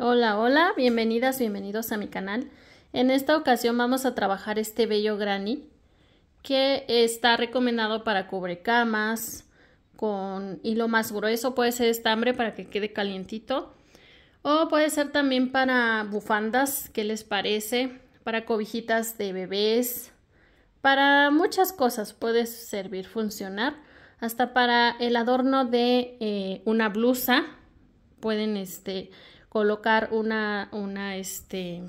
Hola, hola, bienvenidas, bienvenidos a mi canal. En esta ocasión vamos a trabajar este bello granny que está recomendado para cubrecamas con hilo más grueso, puede ser estambre para que quede calientito o puede ser también para bufandas, ¿qué les parece? Para cobijitas de bebés, para muchas cosas puede servir, funcionar, hasta para el adorno de eh, una blusa, pueden este colocar una, una, este,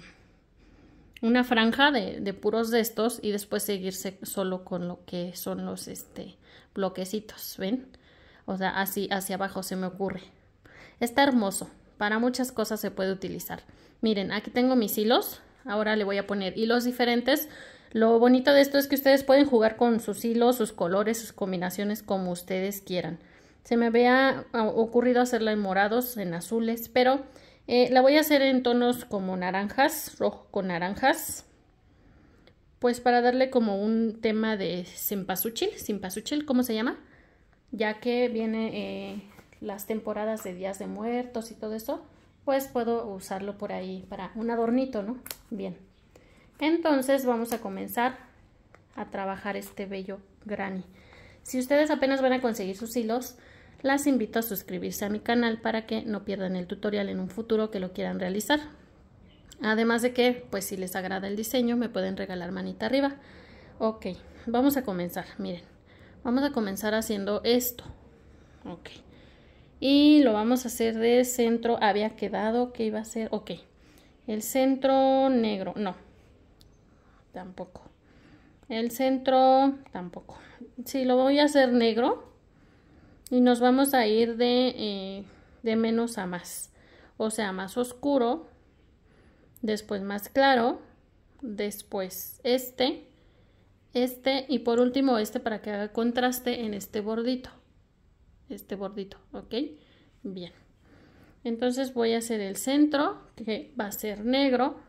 una franja de, puros de estos y después seguirse solo con lo que son los este, bloquecitos, ¿ven? O sea, así hacia abajo se me ocurre. Está hermoso, para muchas cosas se puede utilizar. Miren, aquí tengo mis hilos, ahora le voy a poner hilos diferentes. Lo bonito de esto es que ustedes pueden jugar con sus hilos, sus colores, sus combinaciones como ustedes quieran. Se me había ah, ocurrido hacerla en morados, en azules, pero eh, la voy a hacer en tonos como naranjas, rojo con naranjas. Pues para darle como un tema de cempasúchil, cempasúchil, ¿cómo se llama? Ya que vienen eh, las temporadas de días de muertos y todo eso, pues puedo usarlo por ahí para un adornito, ¿no? Bien. Entonces vamos a comenzar a trabajar este bello granny. Si ustedes apenas van a conseguir sus hilos, las invito a suscribirse a mi canal para que no pierdan el tutorial en un futuro que lo quieran realizar. Además de que, pues si les agrada el diseño, me pueden regalar manita arriba. Ok, vamos a comenzar, miren. Vamos a comenzar haciendo esto. Ok. Y lo vamos a hacer de centro, había quedado que iba a ser, ok. El centro negro, no. Tampoco. El centro, tampoco. si lo voy a hacer negro y nos vamos a ir eh, de, menos a más o sea más oscuro después más claro después este este y por último este para que haga contraste en este bordito este bordito ok bien entonces voy a hacer el centro que va a ser negro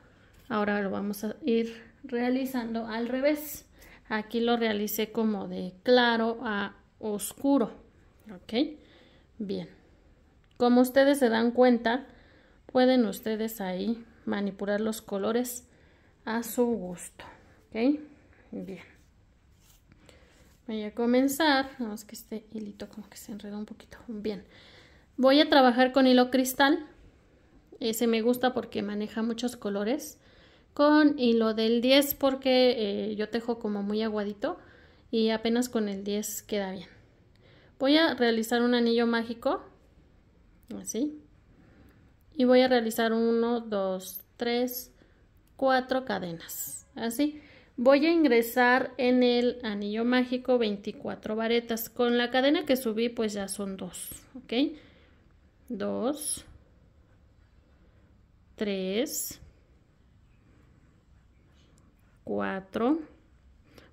ahora lo vamos a ir realizando al revés aquí lo realicé como de claro a oscuro Ok, bien. Como ustedes se dan cuenta, pueden ustedes ahí manipular los colores a su gusto. Ok, bien. Voy a comenzar. Vamos que este hilito como que se enreda un poquito. Bien. Voy a trabajar con hilo cristal. Ese me gusta porque maneja muchos colores. Con hilo del 10 porque eh, yo tejo como muy aguadito. Y apenas con el 10 queda bien. Voy a realizar un anillo mágico, así, y voy a realizar 1, 2, 3, 4 cadenas, así. Voy a ingresar en el anillo mágico 24 varetas. Con la cadena que subí, pues ya son 2, ¿ok? 2, 3, 4.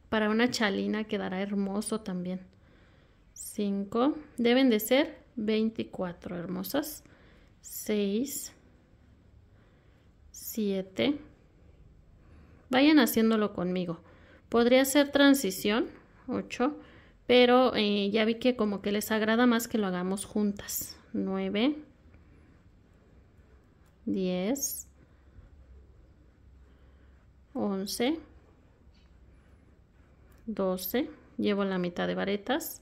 Para una chalina quedará hermoso también. 5, deben de ser 24 hermosas, 6, 7, vayan haciéndolo conmigo, podría ser transición, 8, pero eh, ya vi que como que les agrada más que lo hagamos juntas, 9, 10, 11, 12, llevo la mitad de varetas,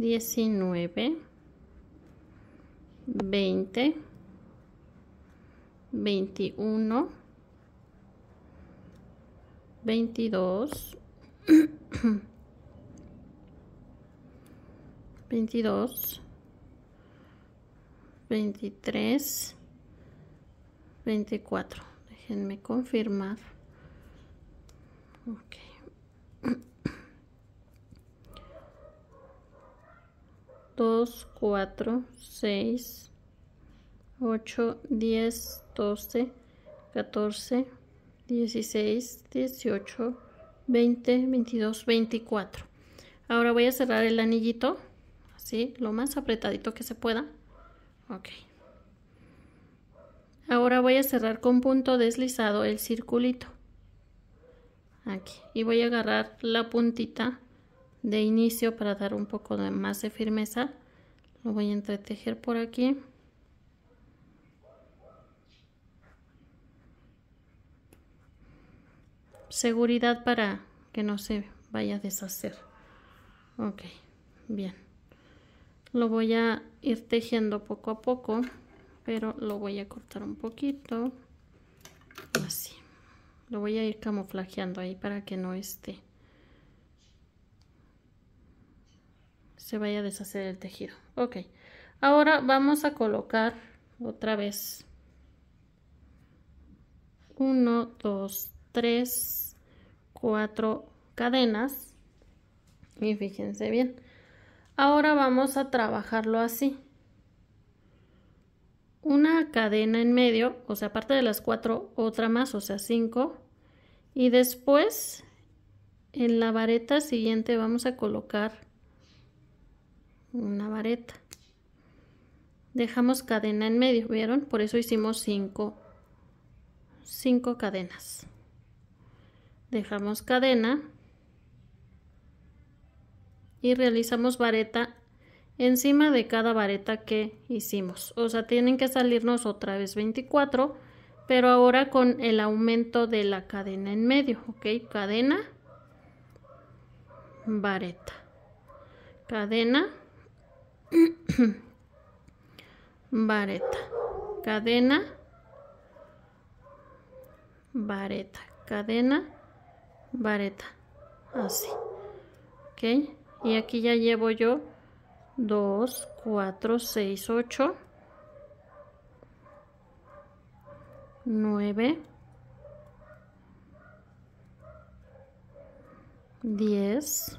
19, 20, 21, 22, 22, 23, 24. Déjenme confirmar. Okay. 2, 4, 6, 8, 10, 12, 14, 16, 18, 20, 22, 24. Ahora voy a cerrar el anillito, así, lo más apretadito que se pueda. Ok. Ahora voy a cerrar con punto deslizado el circulito. Aquí. Y voy a agarrar la puntita de inicio para dar un poco de, más de firmeza lo voy a entretejer por aquí seguridad para que no se vaya a deshacer ok bien lo voy a ir tejiendo poco a poco pero lo voy a cortar un poquito así lo voy a ir camuflajeando ahí para que no esté se vaya a deshacer el tejido. Ok, ahora vamos a colocar otra vez 1, 2, 3, 4 cadenas y fíjense bien. Ahora vamos a trabajarlo así. Una cadena en medio, o sea, aparte de las cuatro, otra más, o sea, cinco. Y después, en la vareta siguiente vamos a colocar una vareta dejamos cadena en medio vieron por eso hicimos 5 cinco cadenas dejamos cadena y realizamos vareta encima de cada vareta que hicimos o sea tienen que salirnos otra vez 24 pero ahora con el aumento de la cadena en medio ok cadena vareta cadena vareta, cadena, vareta, cadena, vareta, así, ok, y aquí ya llevo yo 2, 4, 6, 8, 9, 10,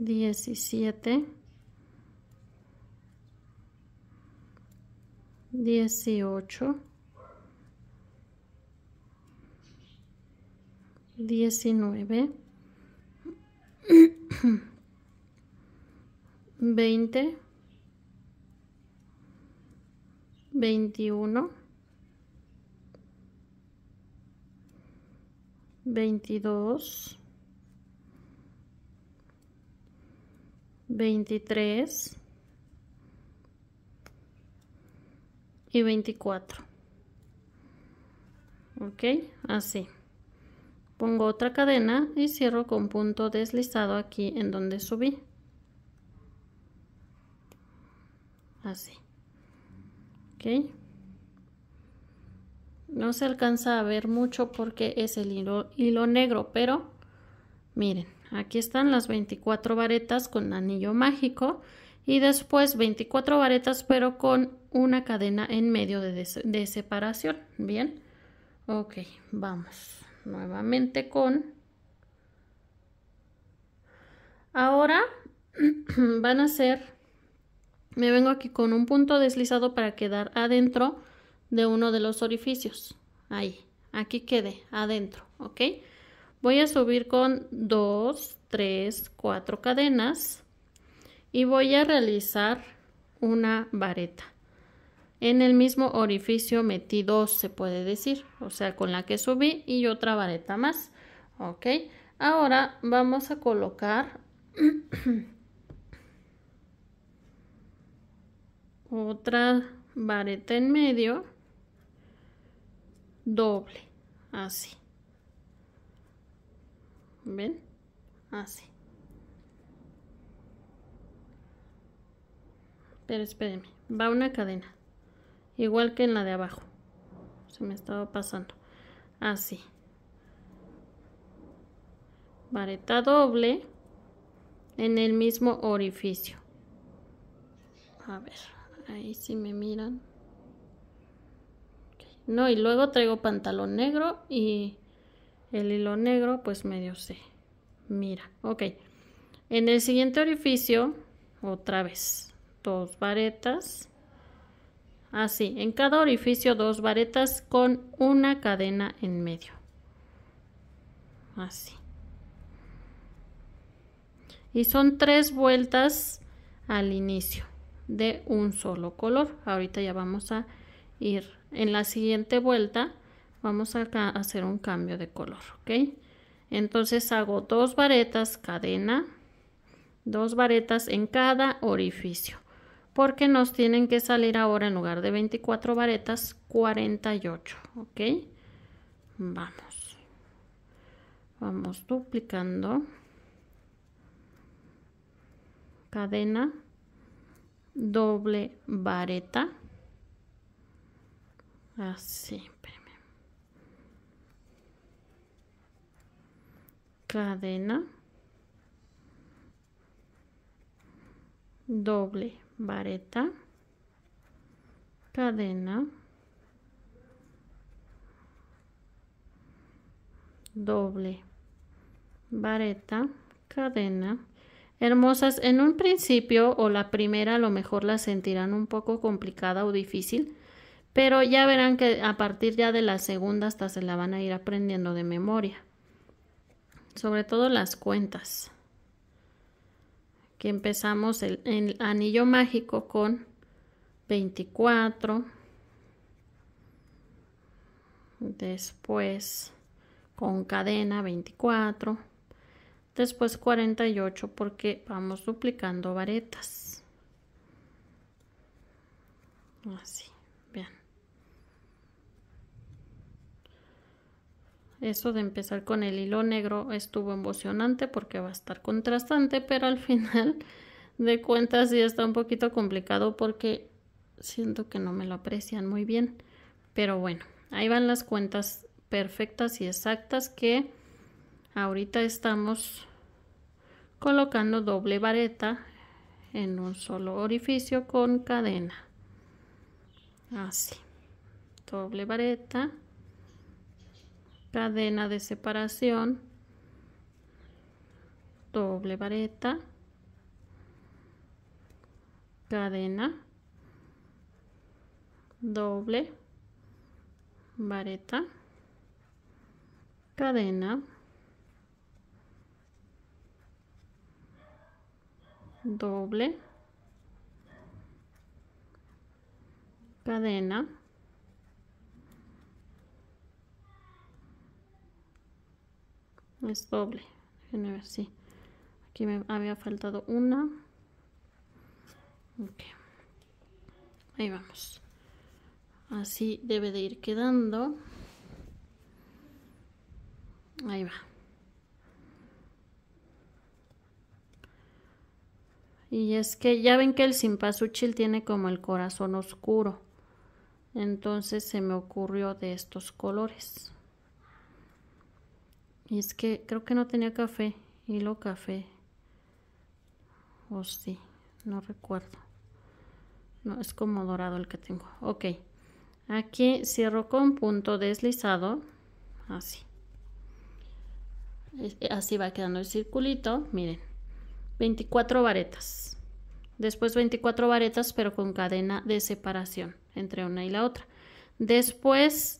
17, 18, 19, 20, 21, 22, 23 y 24 ok así pongo otra cadena y cierro con punto deslizado aquí en donde subí así ok no se alcanza a ver mucho porque es el hilo, hilo negro pero miren Aquí están las 24 varetas con anillo mágico y después 24 varetas pero con una cadena en medio de, de separación. Bien, ok, vamos nuevamente con... Ahora van a ser, me vengo aquí con un punto deslizado para quedar adentro de uno de los orificios. Ahí, aquí quede, adentro, ¿ok? voy a subir con 2, 3, 4 cadenas y voy a realizar una vareta en el mismo orificio metí dos se puede decir o sea con la que subí y otra vareta más ok ahora vamos a colocar otra vareta en medio doble así ¿Ven? Así. Ah, Pero espérenme, va una cadena. Igual que en la de abajo. Se me estaba pasando. Así. Ah, Vareta doble en el mismo orificio. A ver, ahí si sí me miran. No, y luego traigo pantalón negro y el hilo negro pues medio se mira ok en el siguiente orificio otra vez dos varetas así ah, en cada orificio dos varetas con una cadena en medio así y son tres vueltas al inicio de un solo color ahorita ya vamos a ir en la siguiente vuelta vamos a hacer un cambio de color ok entonces hago dos varetas cadena dos varetas en cada orificio porque nos tienen que salir ahora en lugar de 24 varetas 48 ok vamos vamos duplicando cadena doble vareta así cadena doble vareta cadena doble vareta cadena hermosas en un principio o la primera a lo mejor la sentirán un poco complicada o difícil pero ya verán que a partir ya de la segunda hasta se la van a ir aprendiendo de memoria sobre todo las cuentas. que empezamos el, el anillo mágico con 24. Después con cadena 24. Después 48 porque vamos duplicando varetas. Así. Eso de empezar con el hilo negro estuvo emocionante porque va a estar contrastante, pero al final de cuentas ya está un poquito complicado porque siento que no me lo aprecian muy bien. Pero bueno, ahí van las cuentas perfectas y exactas que ahorita estamos colocando doble vareta en un solo orificio con cadena así doble vareta cadena de separación, doble vareta, cadena, doble, vareta, cadena, doble, cadena es doble Déjenme ver aquí me había faltado una ok ahí vamos así debe de ir quedando ahí va y es que ya ven que el simpasuchil tiene como el corazón oscuro entonces se me ocurrió de estos colores y es que creo que no tenía café, Y lo café. O sí, no recuerdo. No, es como dorado el que tengo. Ok. Aquí cierro con punto deslizado. Así. Eh, así va quedando el circulito. Miren. 24 varetas. Después 24 varetas, pero con cadena de separación entre una y la otra. Después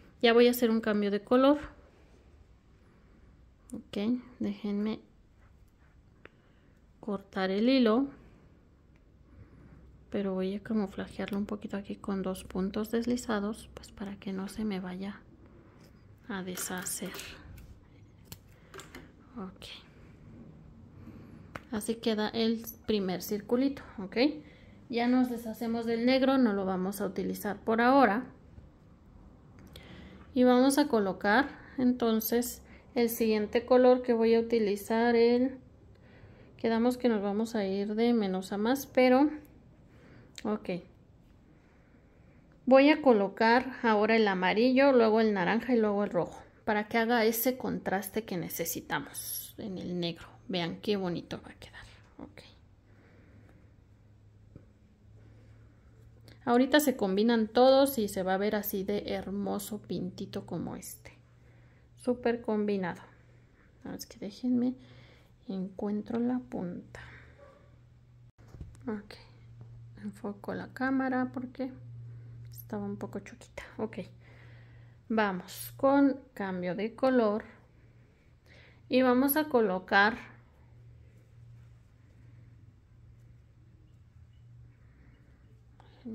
Ya voy a hacer un cambio de color. Ok, déjenme cortar el hilo. Pero voy a camuflajearlo un poquito aquí con dos puntos deslizados, pues para que no se me vaya a deshacer. Ok. Así queda el primer circulito, ¿ok? Ya nos deshacemos del negro, no lo vamos a utilizar por ahora y vamos a colocar entonces el siguiente color que voy a utilizar el quedamos que nos vamos a ir de menos a más pero ok voy a colocar ahora el amarillo luego el naranja y luego el rojo para que haga ese contraste que necesitamos en el negro vean qué bonito va a quedar ok Ahorita se combinan todos y se va a ver así de hermoso pintito como este. Súper combinado. Ahora es que déjenme, encuentro la punta. Ok, enfoco la cámara porque estaba un poco chiquita. Ok, vamos con cambio de color. Y vamos a colocar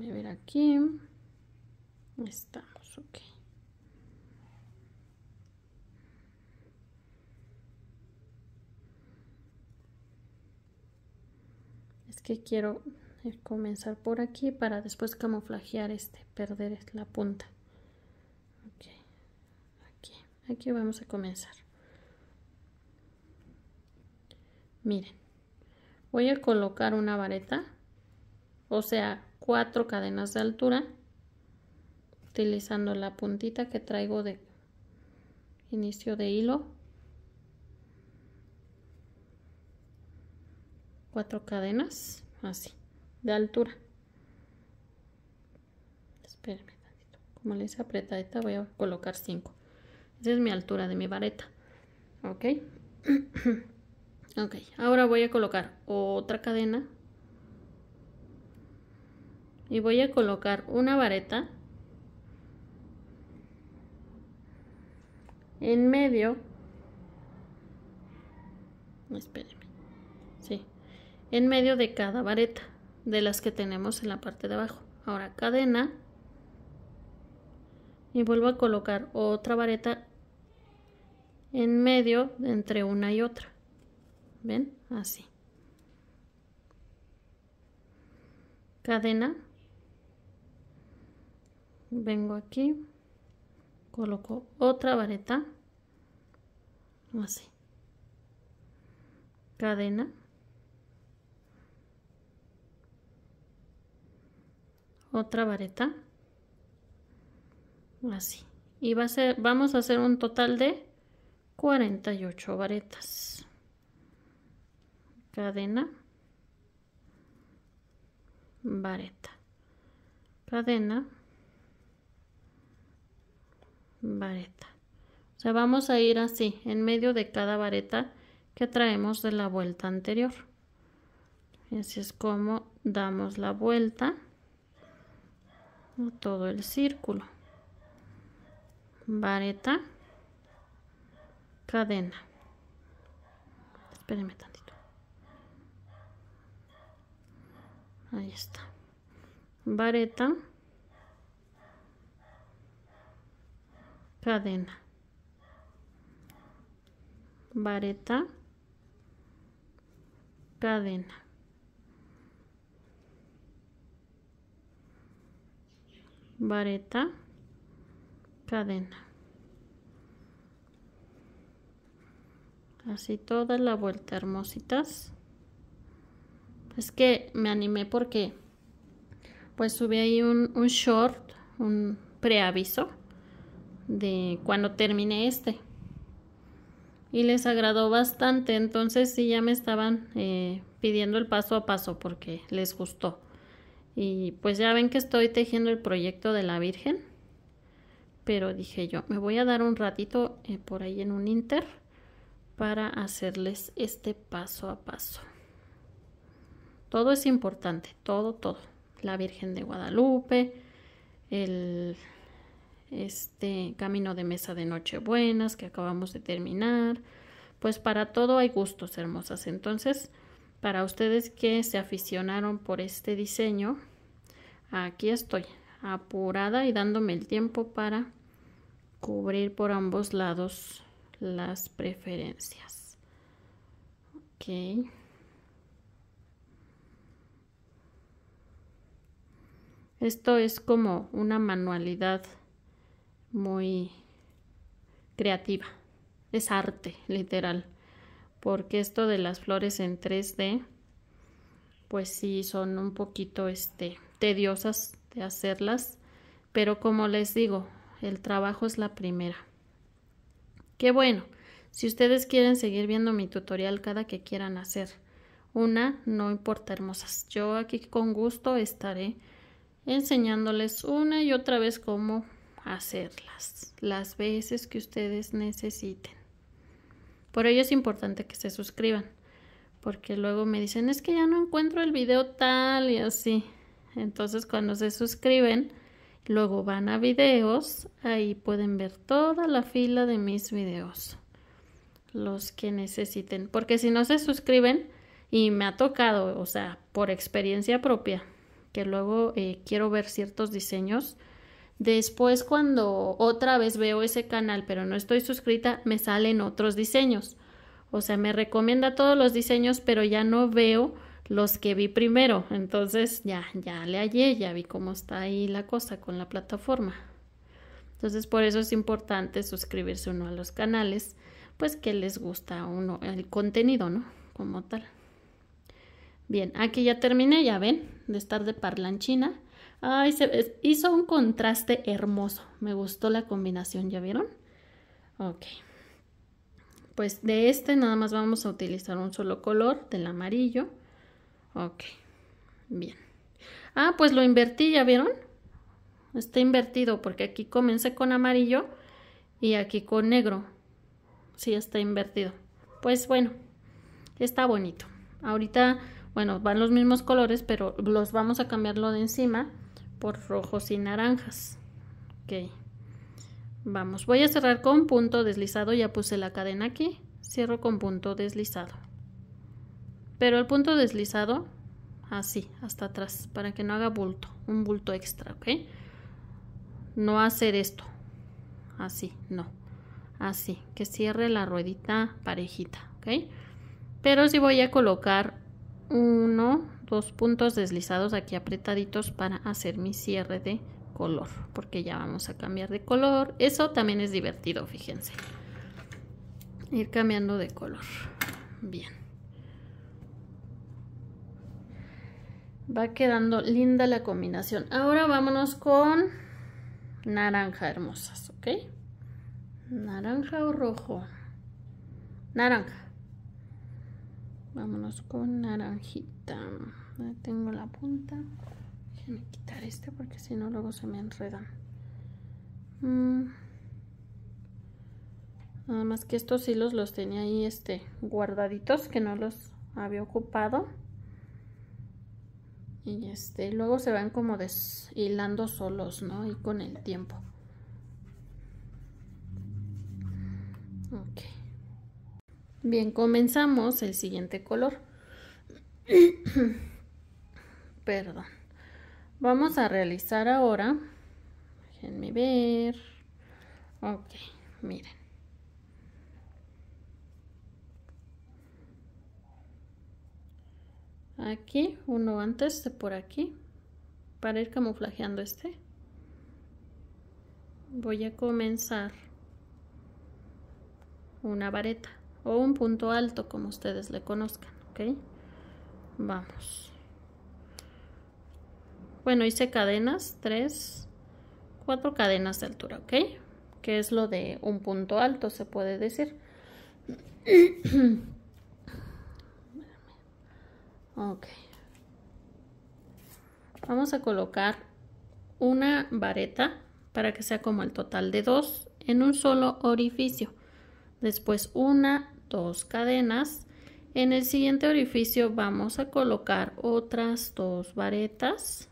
ver aquí. Estamos, ok. Es que quiero eh, comenzar por aquí para después camuflajear este, perder la punta. aquí, aquí vamos a comenzar. Miren, voy a colocar una vareta, o sea, cuatro cadenas de altura utilizando la puntita que traigo de inicio de hilo cuatro cadenas así de altura como les hice apretadita voy a colocar cinco esa es mi altura de mi vareta ok ok ahora voy a colocar otra cadena y voy a colocar una vareta en medio espérenme sí en medio de cada vareta de las que tenemos en la parte de abajo ahora cadena y vuelvo a colocar otra vareta en medio entre una y otra ven así cadena vengo aquí coloco otra vareta así cadena otra vareta así y va a ser vamos a hacer un total de 48 varetas cadena vareta cadena vareta. O sea, vamos a ir así, en medio de cada vareta que traemos de la vuelta anterior. Y así es como damos la vuelta a todo el círculo. Vareta, cadena. Espérenme tantito. Ahí está. Vareta, cadena vareta cadena vareta cadena así toda la vuelta hermositas es que me animé porque pues subí ahí un, un short un preaviso de cuando terminé este. Y les agradó bastante, entonces sí ya me estaban eh, pidiendo el paso a paso porque les gustó. Y pues ya ven que estoy tejiendo el proyecto de la Virgen. Pero dije yo, me voy a dar un ratito eh, por ahí en un inter para hacerles este paso a paso. Todo es importante, todo, todo. La Virgen de Guadalupe, el este camino de mesa de noche buenas que acabamos de terminar. Pues para todo hay gustos, hermosas. Entonces, para ustedes que se aficionaron por este diseño, aquí estoy, apurada y dándome el tiempo para cubrir por ambos lados las preferencias. Ok. Esto es como una manualidad muy creativa. Es arte, literal. Porque esto de las flores en 3D, pues sí, son un poquito este, tediosas de hacerlas. Pero como les digo, el trabajo es la primera. Qué bueno. Si ustedes quieren seguir viendo mi tutorial cada que quieran hacer una, no importa hermosas. Yo aquí con gusto estaré enseñándoles una y otra vez cómo hacerlas las veces que ustedes necesiten. Por ello es importante que se suscriban, porque luego me dicen, es que ya no encuentro el video tal y así. Entonces cuando se suscriben, luego van a videos, ahí pueden ver toda la fila de mis videos, los que necesiten, porque si no se suscriben, y me ha tocado, o sea, por experiencia propia, que luego eh, quiero ver ciertos diseños, Después cuando otra vez veo ese canal pero no estoy suscrita, me salen otros diseños. O sea, me recomienda todos los diseños, pero ya no veo los que vi primero. Entonces ya, ya le hallé, ya vi cómo está ahí la cosa con la plataforma. Entonces por eso es importante suscribirse uno a los canales, pues que les gusta uno el contenido, ¿no? Como tal. Bien, aquí ya terminé, ya ven, de estar de parlanchina. Ay, se hizo un contraste hermoso. Me gustó la combinación, ¿ya vieron? Ok. Pues de este nada más vamos a utilizar un solo color, del amarillo. Ok, bien. Ah, pues lo invertí, ¿ya vieron? Está invertido porque aquí comencé con amarillo y aquí con negro. Sí, está invertido. Pues bueno, está bonito. Ahorita, bueno, van los mismos colores, pero los vamos a cambiarlo de encima por rojos y naranjas. Ok. Vamos, voy a cerrar con punto deslizado, ya puse la cadena aquí, cierro con punto deslizado. Pero el punto deslizado así, hasta atrás, para que no haga bulto, un bulto extra, ¿ok? No hacer esto, así, no, así, que cierre la ruedita parejita, ¿ok? Pero si voy a colocar uno, dos puntos deslizados aquí apretaditos para hacer mi cierre de color porque ya vamos a cambiar de color eso también es divertido fíjense ir cambiando de color bien va quedando linda la combinación ahora vámonos con naranja hermosas ok naranja o rojo naranja vámonos con naranjita tengo la punta déjenme quitar este porque si no luego se me enredan mm. nada más que estos hilos los tenía ahí este guardaditos que no los había ocupado y este luego se van como deshilando solos no y con el tiempo ok Bien, comenzamos el siguiente color. Perdón. Vamos a realizar ahora. Déjenme ver. Ok, miren. Aquí, uno antes de por aquí. Para ir camuflajeando este. Voy a comenzar una vareta o un punto alto como ustedes le conozcan, ¿ok? Vamos. Bueno, hice cadenas, tres, cuatro cadenas de altura, ¿ok? Que es lo de un punto alto, se puede decir. ok. Vamos a colocar una vareta para que sea como el total de dos en un solo orificio. Después una dos cadenas. En el siguiente orificio vamos a colocar otras dos varetas,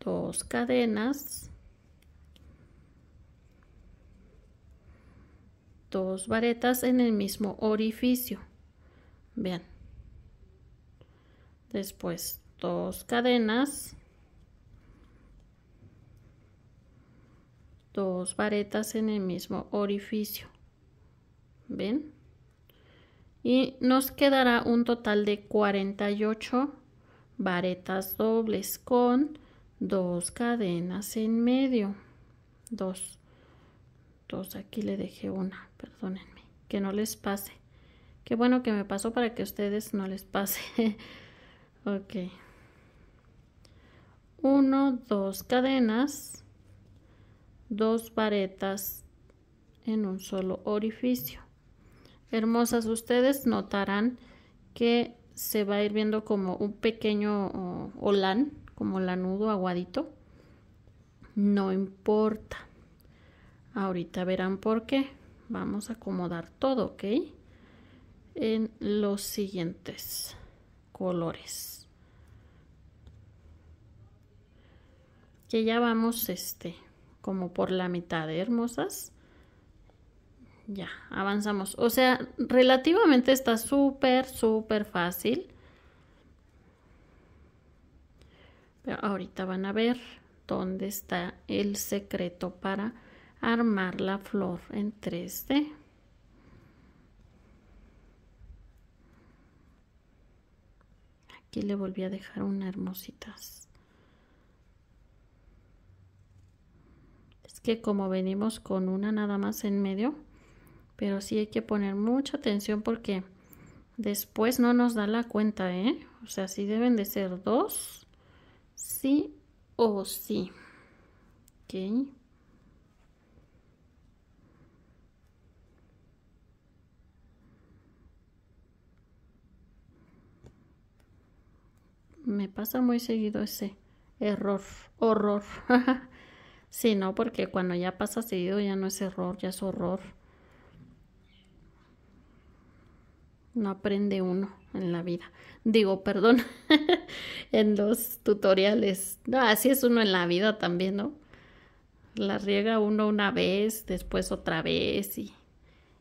dos cadenas, dos varetas en el mismo orificio. Bien. Después dos cadenas, dos varetas en el mismo orificio. ¿ven? Y nos quedará un total de 48 varetas dobles con dos cadenas en medio. Dos. Dos, aquí le dejé una, perdónenme, que no les pase. Qué bueno que me pasó para que a ustedes no les pase. ok. Uno, dos cadenas, dos varetas en un solo orificio hermosas, ustedes notarán que se va a ir viendo como un pequeño olán, como lanudo, aguadito. No importa. Ahorita verán por qué. Vamos a acomodar todo, ¿ok? En los siguientes colores. Que ya vamos, este, como por la mitad de ¿eh, hermosas ya, avanzamos. O sea, relativamente está súper, súper fácil. Pero ahorita van a ver dónde está el secreto para armar la flor en 3D. Aquí le volví a dejar una hermositas. Es que como venimos con una nada más en medio, pero sí hay que poner mucha atención porque después no nos da la cuenta, ¿eh? O sea, sí deben de ser dos, sí o sí. Ok. Me pasa muy seguido ese error, horror. sí, no, porque cuando ya pasa seguido ya no es error, ya es horror. no aprende uno en la vida. Digo, perdón, en los tutoriales. No, así es uno en la vida también, ¿no? La riega uno una vez, después otra vez y,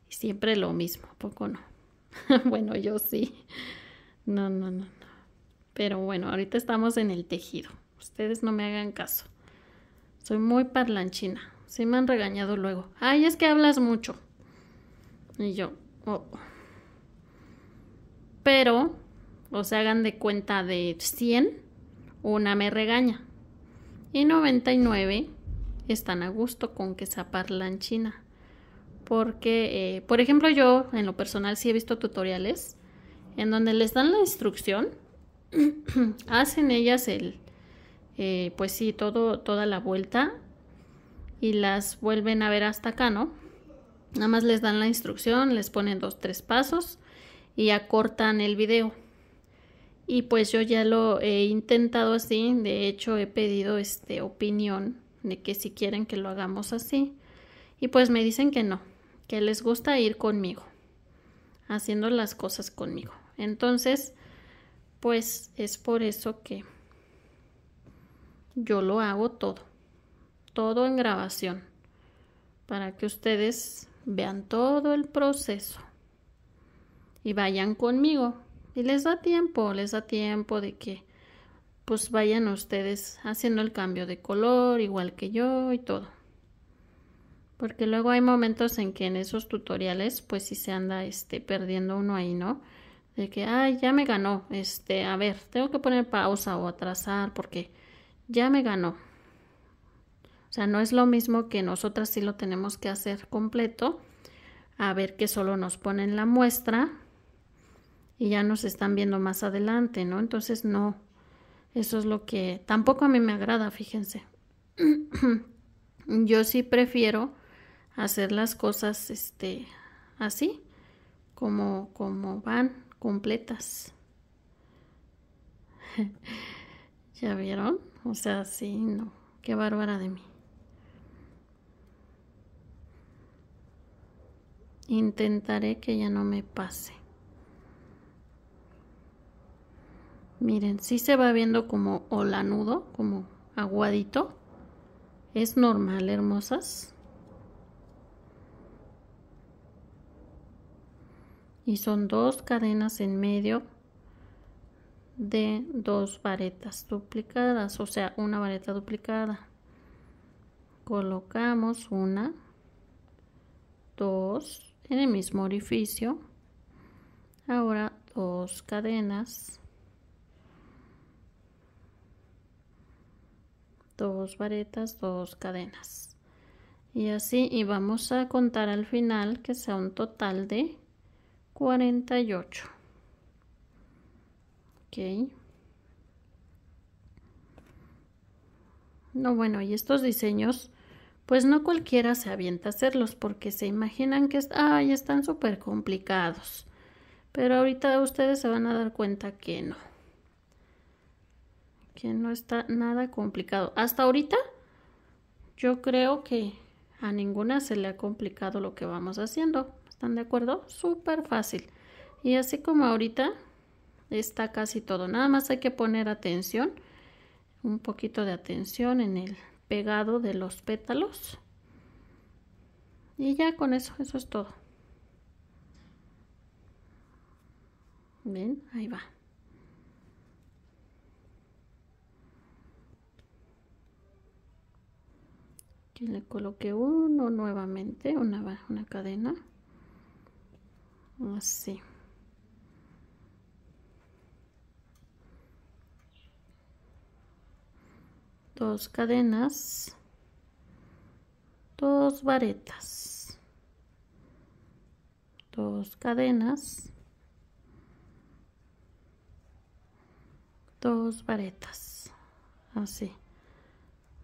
siempre lo mismo, poco no. bueno, yo sí. No, no, no, no. Pero bueno, ahorita estamos en el tejido. Ustedes no me hagan caso. Soy muy parlanchina. Sí me han regañado luego. Ay, es que hablas mucho. Y yo, oh pero, o se hagan de cuenta de 100, una me regaña y 99 están a gusto con que la China. Porque, eh, por ejemplo, yo en lo personal sí he visto tutoriales en donde les dan la instrucción, hacen ellas el, eh, pues sí, todo, toda la vuelta y las vuelven a ver hasta acá, ¿no? Nada más les dan la instrucción, les ponen dos, tres pasos y acortan el video. Y pues yo ya lo he intentado así, de hecho he pedido este opinión de que si quieren que lo hagamos así. Y pues me dicen que no, que les gusta ir conmigo, haciendo las cosas conmigo. Entonces, pues es por eso que yo lo hago todo, todo en grabación, para que ustedes vean todo el proceso y vayan conmigo. Y les da tiempo, les da tiempo de que pues vayan ustedes haciendo el cambio de color igual que yo y todo. Porque luego hay momentos en que en esos tutoriales pues si se anda este perdiendo uno ahí, ¿no? De que, ay, ya me ganó, este, a ver, tengo que poner pausa o atrasar porque ya me ganó. O sea, no es lo mismo que nosotras si lo tenemos que hacer completo, a ver que solo nos ponen la muestra y ya nos están viendo más adelante, ¿no? Entonces no, eso es lo que tampoco a mí me agrada, fíjense. Yo sí prefiero hacer las cosas este así como como van completas. ¿Ya vieron? O sea, sí, no. Qué bárbara de mí. Intentaré que ya no me pase. Miren, sí se va viendo como nudo como aguadito. Es normal, hermosas. Y son dos cadenas en medio de dos varetas duplicadas, o sea, una vareta duplicada. Colocamos una, dos en el mismo orificio. Ahora dos cadenas dos varetas, dos cadenas. Y así, y vamos a contar al final que sea un total de 48. Ok. No, bueno, y estos diseños, pues no cualquiera se avienta a hacerlos porque se imaginan que están súper complicados. Pero ahorita ustedes se van a dar cuenta que no que no está nada complicado. Hasta ahorita yo creo que a ninguna se le ha complicado lo que vamos haciendo. ¿Están de acuerdo? Súper fácil. Y así como ahorita está casi todo. Nada más hay que poner atención, un poquito de atención en el pegado de los pétalos. Y ya con eso, eso es todo. ¿Ven? Ahí va. y le coloqué uno nuevamente, una, una cadena. Así. Dos cadenas. Dos varetas. Dos cadenas. Dos varetas. Así.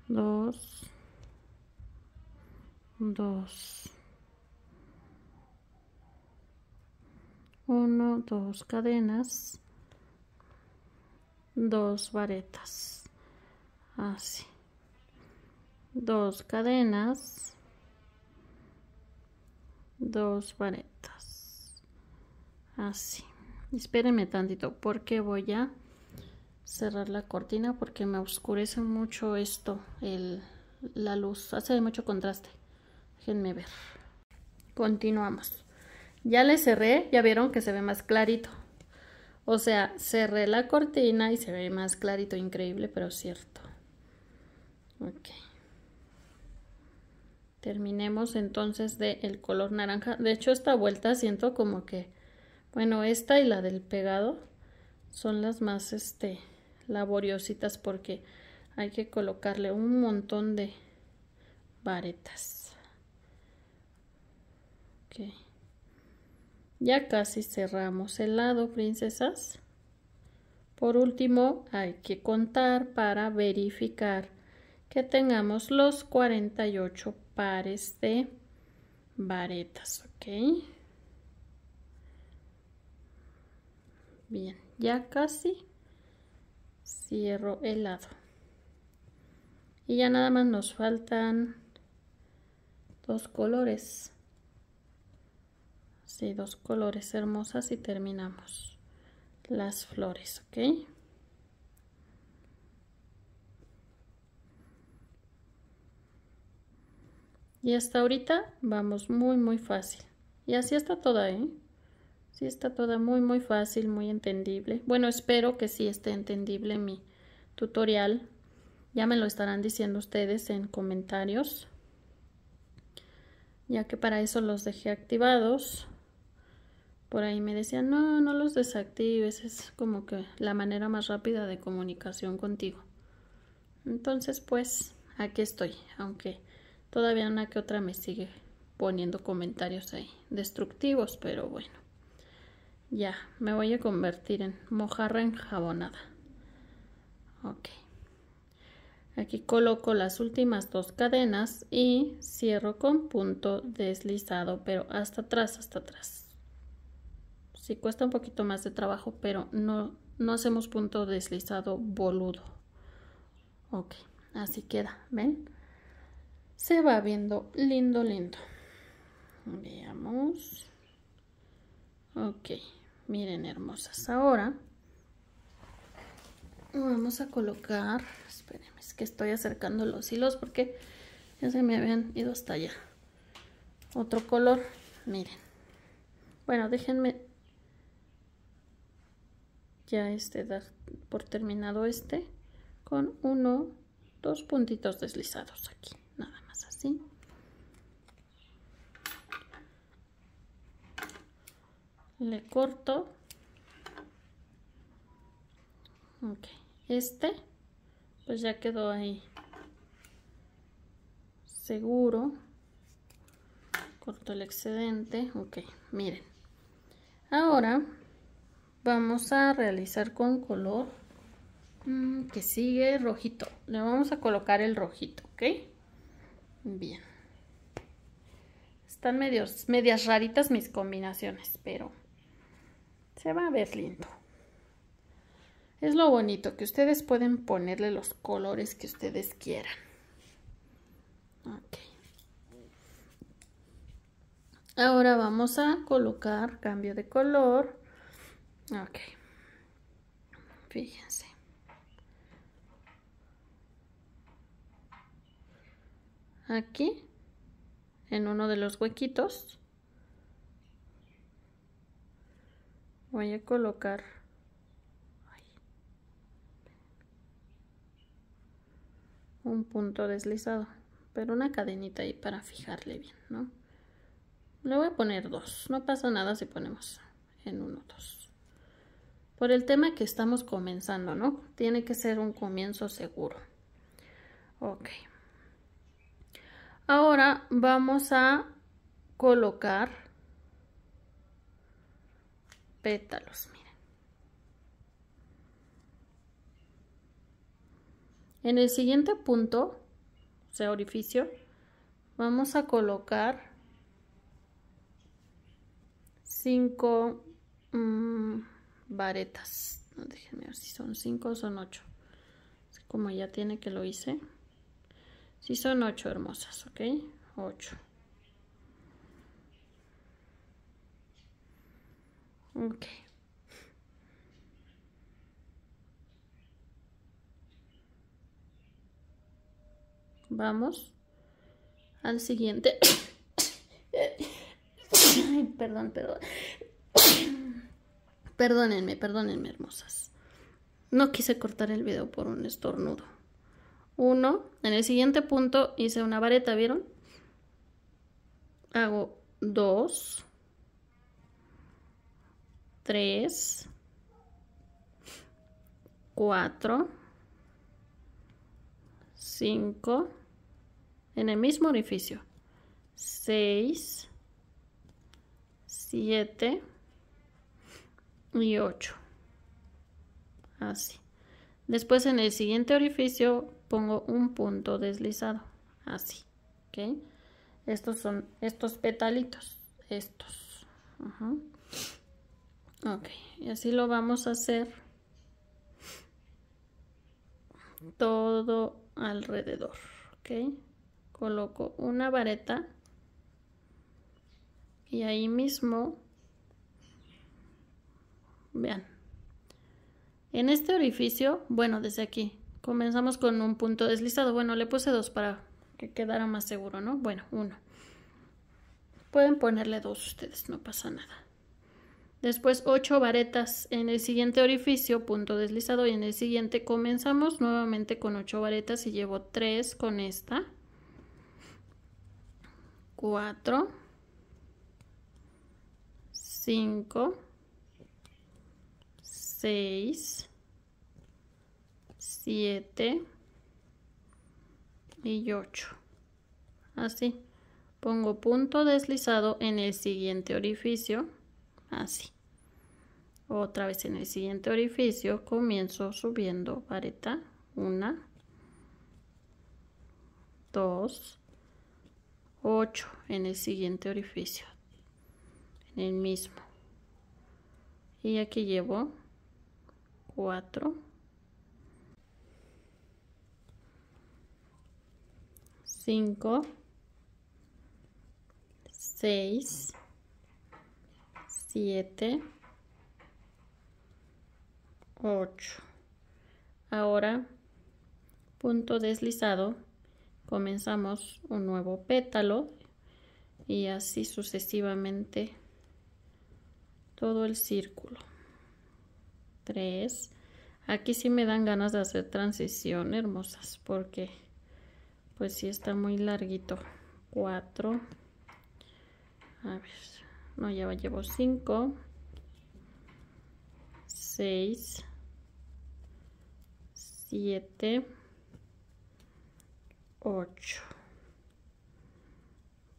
Dos dos uno dos cadenas dos varetas así dos cadenas dos varetas así espérenme tantito porque voy a cerrar la cortina porque me oscurece mucho esto la luz hace mucho contraste Déjenme ver. Continuamos. Ya le cerré, ya vieron que se ve más clarito. O sea, cerré la cortina y se ve más clarito, increíble, pero cierto. Ok. Terminemos entonces del color naranja. De hecho, esta vuelta siento como que, bueno, esta y la del pegado son las más, este, laboriositas porque hay que colocarle un montón de varetas. Ya casi cerramos el lado, princesas. Por último, hay que contar para verificar que tengamos los 48 pares de varetas, ¿ok? Bien, ya casi cierro el lado. Y ya nada más nos faltan dos colores sí, dos colores hermosas y terminamos las flores, ¿ok? Y hasta ahorita vamos muy, muy fácil. Y así está toda, ¿eh? Sí está toda muy, muy fácil, muy entendible. Bueno, espero que sí esté entendible mi tutorial. Ya me lo estarán diciendo ustedes en comentarios. Ya que para eso los dejé activados por ahí me decían, no, no los desactives, es como que la manera más rápida de comunicación contigo. Entonces, pues, aquí estoy, aunque todavía una que otra me sigue poniendo comentarios ahí destructivos, pero bueno, ya, me voy a convertir en mojarra jabonada Ok. Aquí coloco las últimas dos cadenas y cierro con punto deslizado, pero hasta atrás, hasta atrás cuesta un poquito más de trabajo, pero no, no hacemos punto deslizado boludo. Ok, así queda, ¿ven? Se va viendo lindo, lindo. Veamos. Ok, miren hermosas. Ahora vamos a colocar, espérenme, es que estoy acercando los hilos porque ya se me habían ido hasta allá. Otro color, miren. Bueno, déjenme ya este dar por terminado este con uno dos puntitos deslizados aquí nada más así le corto ok este pues ya quedó ahí seguro corto el excedente ok miren ahora vamos a realizar con color mm, que sigue rojito. Le vamos a colocar el rojito, ¿ok? Bien. Están medios, medias raritas mis combinaciones, pero se va a ver lindo. Es lo bonito, que ustedes pueden ponerle los colores que ustedes quieran. Ok. Ahora vamos a colocar cambio de color Ok. Fíjense. Aquí, en uno de los huequitos, voy a colocar un punto deslizado, pero una cadenita ahí para fijarle bien, ¿no? Le voy a poner dos, no pasa nada si ponemos en uno, dos por el tema que estamos comenzando, ¿no? Tiene que ser un comienzo seguro. Ok. Ahora vamos a colocar pétalos, miren. En el siguiente punto, o sea, orificio, vamos a colocar 5 varetas. No, déjenme ver si son 5 o son 8. Como ya tiene que lo hice. Si son 8 hermosas, ¿ok? 8. Ok. Vamos al siguiente. Ay, perdón, perdón. Perdónenme, perdónenme, hermosas. No quise cortar el video por un estornudo. Uno, en el siguiente punto hice una vareta, ¿vieron? Hago dos, tres, cuatro, cinco, en el mismo orificio, seis, siete, y 8. Así. Después en el siguiente orificio pongo un punto deslizado. Así. ¿Ok? Estos son estos petalitos. Estos. Ok. Y así lo vamos a hacer todo alrededor. ¿Ok? Coloco una vareta y ahí mismo Vean. En este orificio, bueno, desde aquí, comenzamos con un punto deslizado. Bueno, le puse dos para que quedara más seguro, ¿no? Bueno, uno. Pueden ponerle dos ustedes, no pasa nada. Después ocho varetas en el siguiente orificio, punto deslizado y en el siguiente comenzamos nuevamente con ocho varetas y llevo tres con esta. Cuatro. Cinco. 6, 7 y 8. Así. Pongo punto deslizado en el siguiente orificio, así. Otra vez en el siguiente orificio comienzo subiendo vareta 1, 2, 8 en el siguiente orificio, en el mismo. Y aquí llevo 4 5 6 7 8 ahora punto deslizado comenzamos un nuevo pétalo y así sucesivamente todo el círculo 3. Aquí sí me dan ganas de hacer transición, hermosas, porque pues sí está muy larguito. 4. A ver, no, ya llevo 5. 6. 7. 8.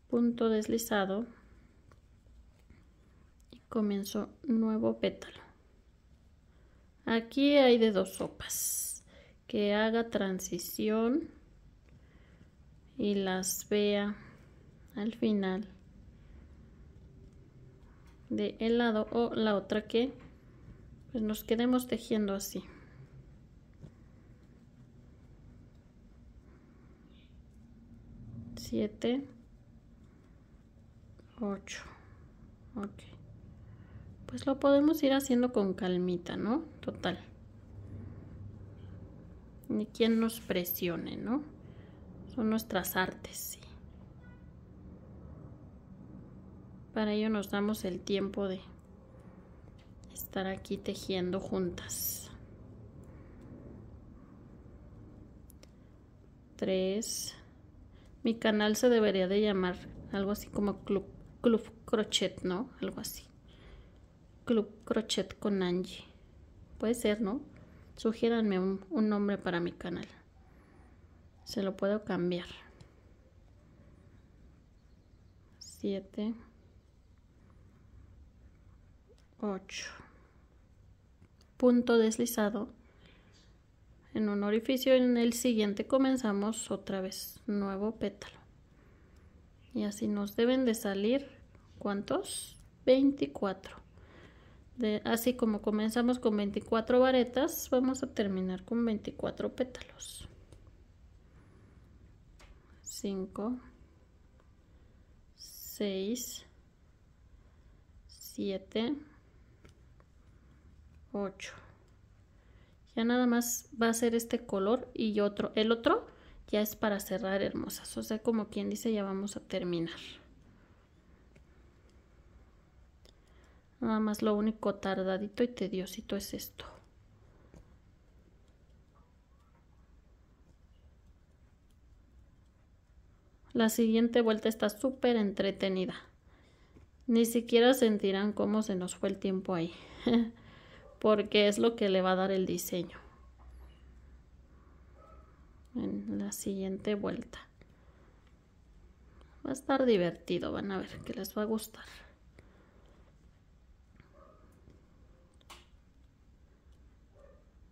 Punto deslizado. Y comienzo nuevo pétalo. Aquí hay de dos sopas. Que haga transición y las vea al final de el lado o la otra que pues nos quedemos tejiendo así. Siete, ocho. Ok. Pues lo podemos ir haciendo con calmita, ¿no? total. Ni quien nos presione, ¿no? Son nuestras artes, sí. Para ello nos damos el tiempo de estar aquí tejiendo juntas. Tres. Mi canal se debería de llamar algo así como Club, Club Crochet, ¿no? Algo así. Club Crochet con Angie. Puede ser, ¿no? Sugiéranme un, nombre para mi canal. Se lo puedo cambiar. 7 8 punto deslizado en un orificio en el siguiente comenzamos otra vez nuevo pétalo y así nos deben de salir cuántos 24 así como comenzamos con 24 varetas vamos a terminar con 24 pétalos 5 6 7 8 ya nada más va a ser este color y otro el otro ya es para cerrar hermosas o sea como quien dice ya vamos a terminar Nada más lo único tardadito y tediosito es esto. La siguiente vuelta está súper entretenida. Ni siquiera sentirán cómo se nos fue el tiempo ahí. Porque es lo que le va a dar el diseño. En la siguiente vuelta. Va a estar divertido, van a ver que les va a gustar.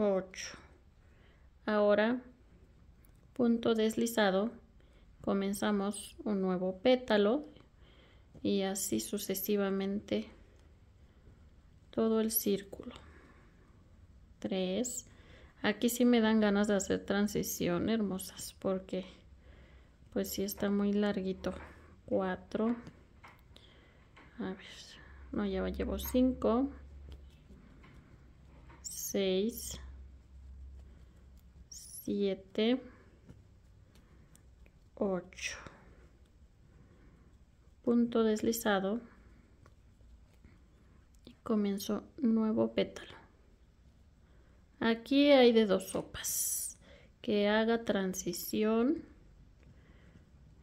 8. Ahora, punto deslizado, comenzamos un nuevo pétalo y así sucesivamente todo el círculo. 3. Aquí sí me dan ganas de hacer transición, hermosas, porque pues sí está muy larguito. 4. A ver, no, ya llevo 5. 6. 7, 8. Punto deslizado y comienzo nuevo pétalo. Aquí hay de dos sopas. Que haga transición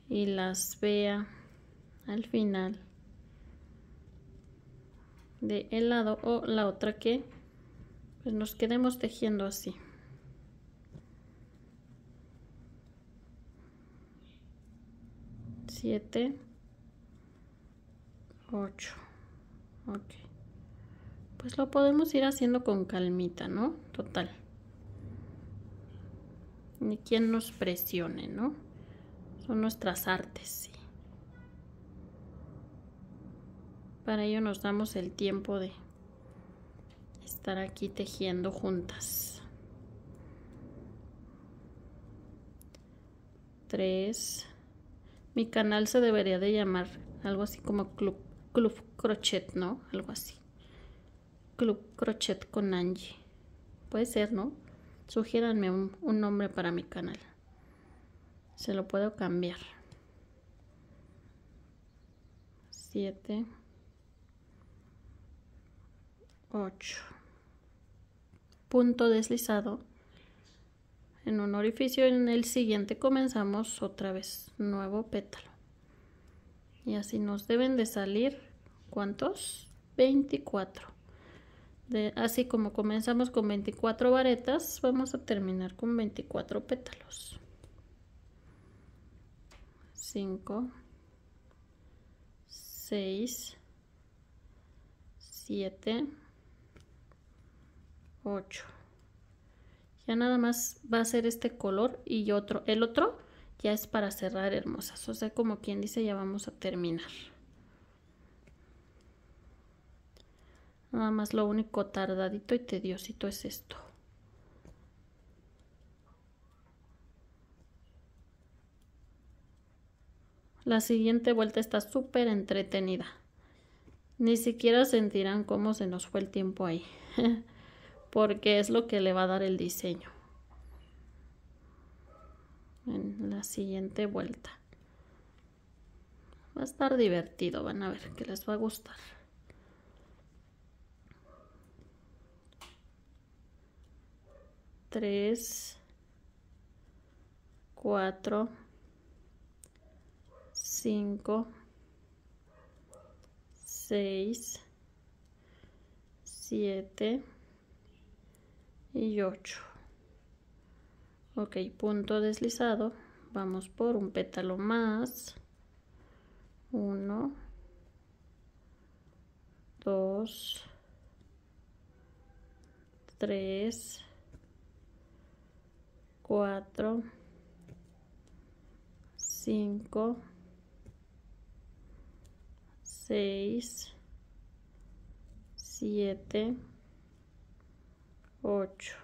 y las vea al final de el lado o la otra que pues, nos quedemos tejiendo así. 7, 8. Ok. Pues lo podemos ir haciendo con calmita, ¿no? Total. Ni quien nos presione, ¿no? Son nuestras artes, sí. Para ello nos damos el tiempo de estar aquí tejiendo juntas. 3 mi canal se debería de llamar algo así como Club, Club Crochet, ¿no? Algo así. Club Crochet con Angie. Puede ser, ¿no? Sugiéranme un, un nombre para mi canal. Se lo puedo cambiar. 7 8 punto deslizado en un orificio, en el siguiente comenzamos otra vez, nuevo pétalo. Y así nos deben de salir, ¿cuántos? 24. De, así como comenzamos con 24 varetas, vamos a terminar con 24 pétalos. 5, 6, 7, 8. Ya nada más va a ser este color y otro. El otro ya es para cerrar hermosas. O sea, como quien dice, ya vamos a terminar. Nada más lo único tardadito y tediosito es esto. La siguiente vuelta está súper entretenida. Ni siquiera sentirán cómo se nos fue el tiempo ahí. porque es lo que le va a dar el diseño en la siguiente vuelta. Va a estar divertido, van a ver que les va a gustar. Tres, cuatro, cinco, seis, siete y 8 ok punto deslizado vamos por un pétalo más 1 2 3 4 5 6 7 8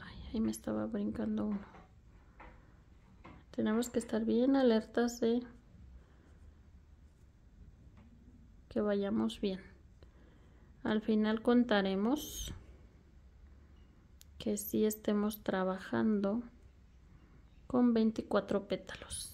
ahí me estaba brincando uno tenemos que estar bien alertas de que vayamos bien al final contaremos que si sí estemos trabajando con 24 pétalos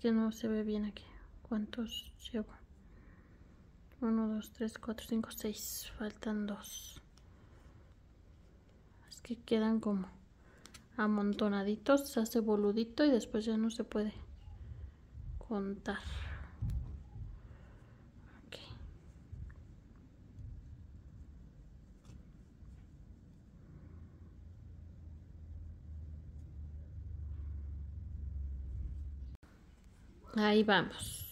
que no se ve bien aquí. ¿Cuántos llevo? 1, 2, 3, 4, 5, 6. Faltan dos. Es que quedan como amontonaditos. Se hace boludito y después ya no se puede contar. Ahí vamos.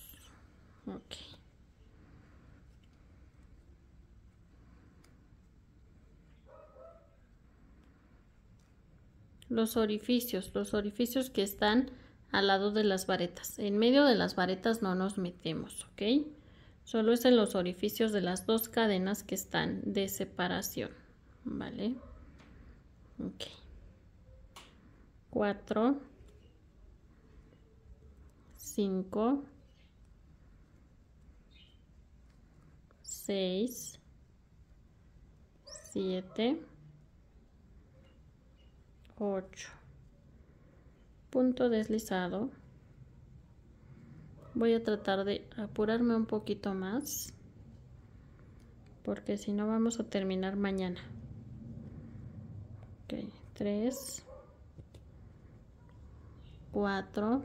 Los orificios, los orificios que están al lado de las varetas. En medio de las varetas no nos metemos, ¿ok? Solo es en los orificios de las dos cadenas que están de separación, ¿vale? Ok. Cuatro. 5, 6, 7, 8. Punto deslizado. Voy a tratar de apurarme un poquito más porque si no vamos a terminar mañana. Ok, 3, 4,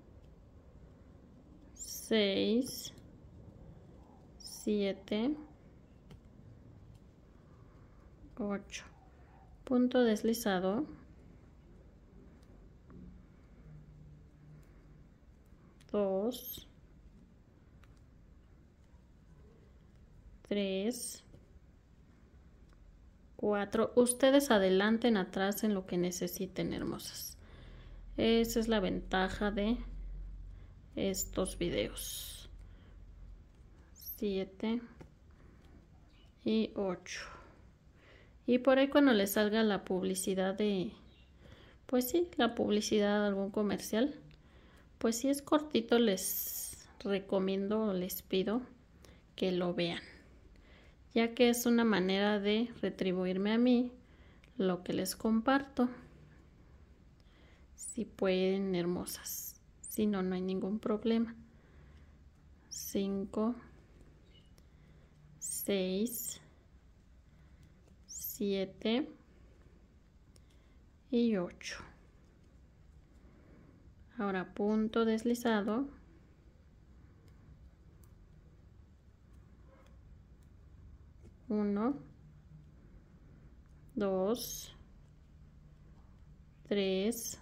6, 7, 8. Punto deslizado. 2 3 4 Ustedes adelanten, atrás en lo que necesiten, hermosas. Esa es la ventaja de estos videos 7 y 8 y por ahí cuando les salga la publicidad de pues sí la publicidad de algún comercial pues si es cortito les recomiendo les pido que lo vean ya que es una manera de retribuirme a mí lo que les comparto si pueden hermosas si no, no hay ningún problema. 5, 6, 7 y 8. Ahora punto deslizado. 1 2 3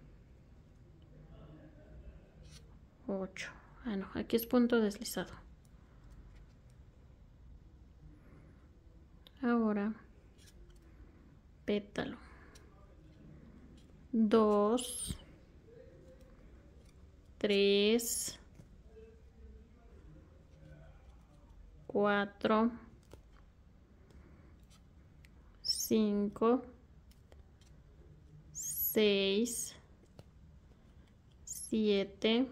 8. Ah, no, aquí es punto deslizado. Ahora, pétalo. 2, 3, 4, 5, 6, 7,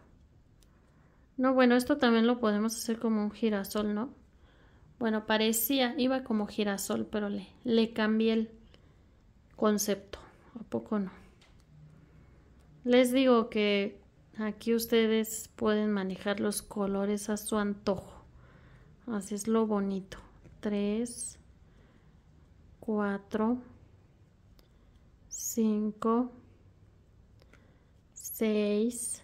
No, bueno, esto también lo podemos hacer como un girasol, ¿no? Bueno, parecía, iba como girasol, pero le, le cambié el concepto. ¿A poco no? Les digo que aquí ustedes pueden manejar los colores a su antojo. Así es lo bonito. 3, 4, 5, 6,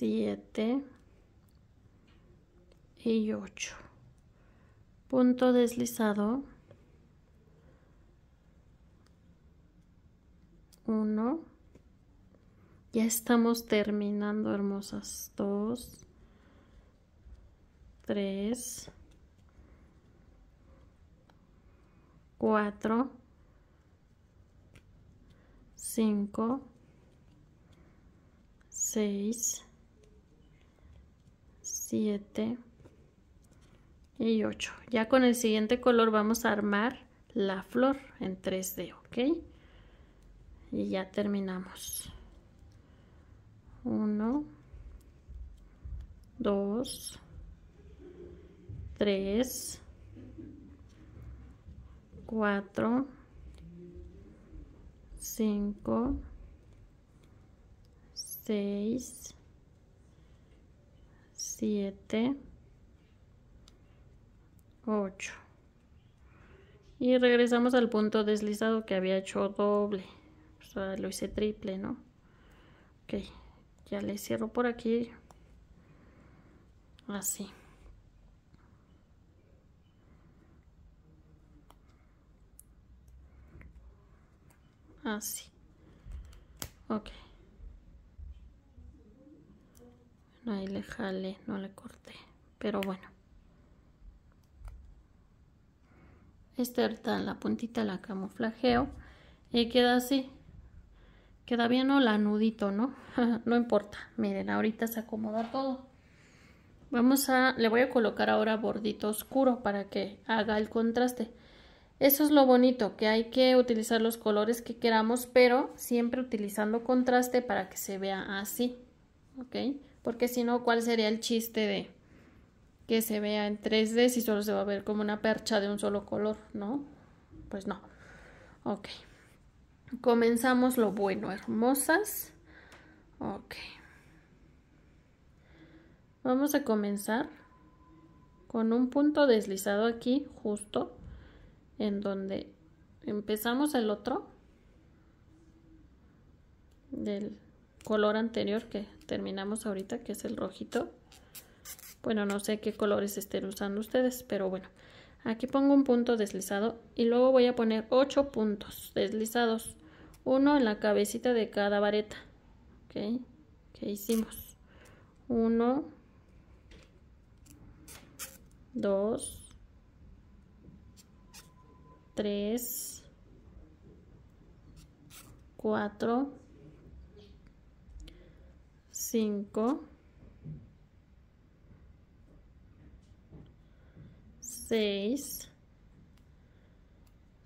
7 y 8 punto deslizado 1 ya estamos terminando hermosas 2 3 4 5 6 7 y 8. Ya con el siguiente color vamos a armar la flor en 3D, ¿ok? Y ya terminamos. 1, 2, 3, 4, 5, 6, 7, 8. Y regresamos al punto deslizado que había hecho doble. O sea, lo hice triple, ¿no? Ok, ya le cierro por aquí. Así. Así. Ok. ahí le jale, no le corté, pero bueno. Esta ahorita la puntita la camuflajeo y queda así. Queda bien o lanudito, ¿no? no importa. Miren, ahorita se acomoda todo. Vamos a, le voy a colocar ahora bordito oscuro para que haga el contraste. Eso es lo bonito, que hay que utilizar los colores que queramos, pero siempre utilizando contraste para que se vea así, ¿ok? porque si no, ¿cuál sería el chiste de que se vea en 3D si solo se va a ver como una percha de un solo color, ¿no? Pues no. Ok. Comenzamos lo bueno, hermosas. Ok. Vamos a comenzar con un punto deslizado aquí, justo, en donde empezamos el otro del color anterior que terminamos ahorita, que es el rojito. Bueno, no sé qué colores estén usando ustedes, pero bueno. Aquí pongo un punto deslizado y luego voy a poner ocho puntos deslizados. Uno en la cabecita de cada vareta. ¿Ok? Que hicimos. 1, 2, 3, 4, 5, 6,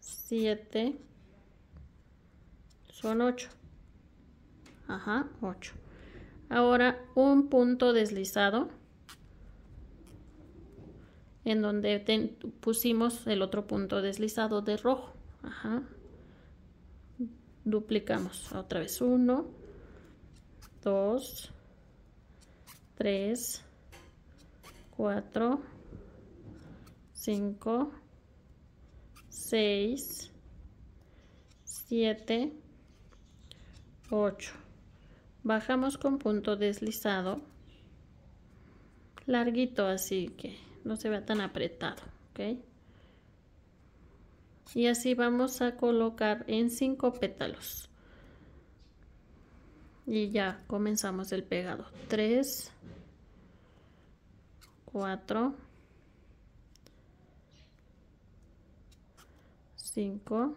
7, son 8. Ajá, 8. Ahora un punto deslizado en donde ten, pusimos el otro punto deslizado de rojo. Ajá. Duplicamos otra vez 1, 2, 3, 4, 5, 6, 7, 8. Bajamos con punto deslizado larguito así que no se vea tan apretado y así vamos a colocar en 5 pétalos y ya comenzamos el pegado 3 4 5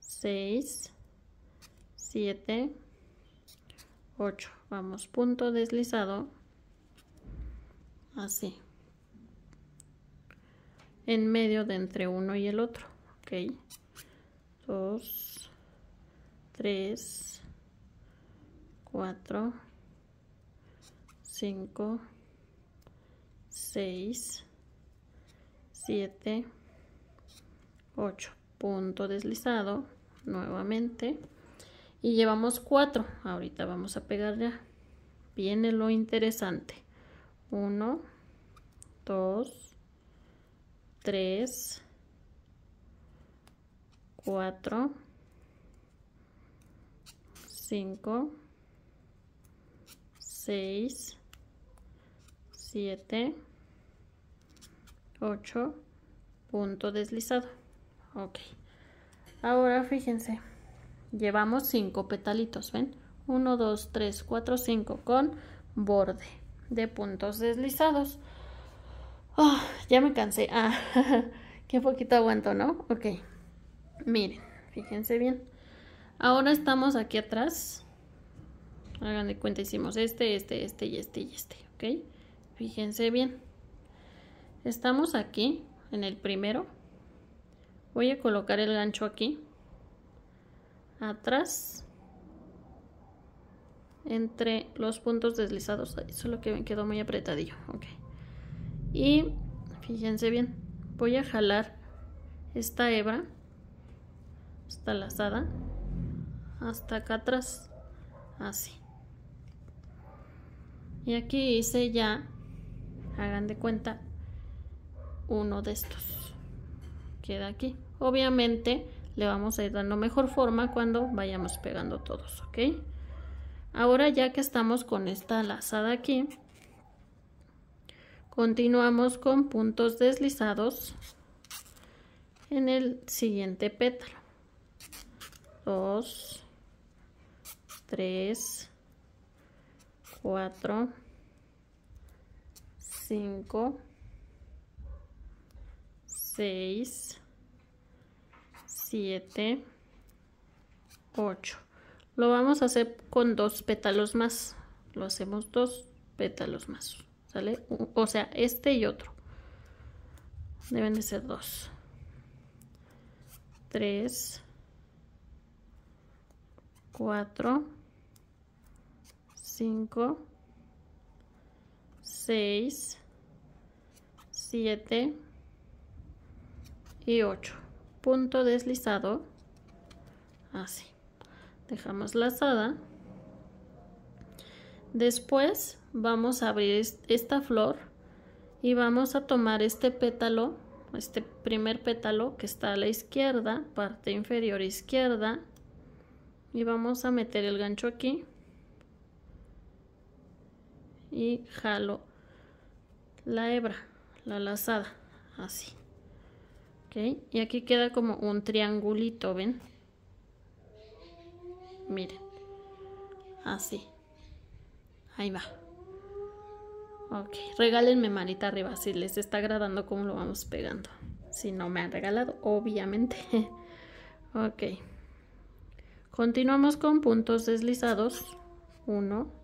6 7 8 vamos punto deslizado así en medio de entre uno y el otro ok 2 3 4, 5, 6, 7, 8. Punto deslizado nuevamente. Y llevamos 4. Ahorita vamos a pegar ya. Viene lo interesante. 1, 2, 3, 4, 5, 6, 7, 8, punto deslizado. Ok. Ahora fíjense, llevamos 5 petalitos, ¿ven? 1, 2, 3, 4, 5 con borde de puntos deslizados. Ah, ya me cansé. Ah, qué poquito aguanto, ¿no? Ok. Miren, fíjense bien. Ahora estamos aquí atrás Hagan de cuenta, hicimos este, este, este y este y este, ¿ok? Fíjense bien. Estamos aquí en el primero. Voy a colocar el gancho aquí. Atrás. Entre los puntos deslizados. Solo que quedó muy apretadillo, ok. Y fíjense bien. Voy a jalar esta hebra. Esta lazada. Hasta acá atrás. Así. Y aquí hice ya, hagan de cuenta, uno de estos. Queda aquí. Obviamente le vamos a ir dando mejor forma cuando vayamos pegando todos, ¿ok? Ahora ya que estamos con esta lazada aquí, continuamos con puntos deslizados en el siguiente pétalo. 2, 3, 4, 5, 6, 7, 8. Lo vamos a hacer con dos pétalos más. Lo hacemos dos pétalos más. ¿Sale? O sea, este y otro. Deben de ser dos. 3, 4, 5, 6, 7 y 8. Punto deslizado, así. Dejamos lazada. Después vamos a abrir esta flor y vamos a tomar este pétalo, este primer pétalo que está a la izquierda, parte inferior izquierda, y vamos a meter el gancho aquí y jalo la hebra, la lazada, así. ¿Ok? Y aquí queda como un triangulito, ¿ven? Miren, así. Ahí va. Ok, regálenme manita arriba si les está agradando cómo lo vamos pegando. Si no me han regalado, obviamente. ok. Continuamos con puntos deslizados. uno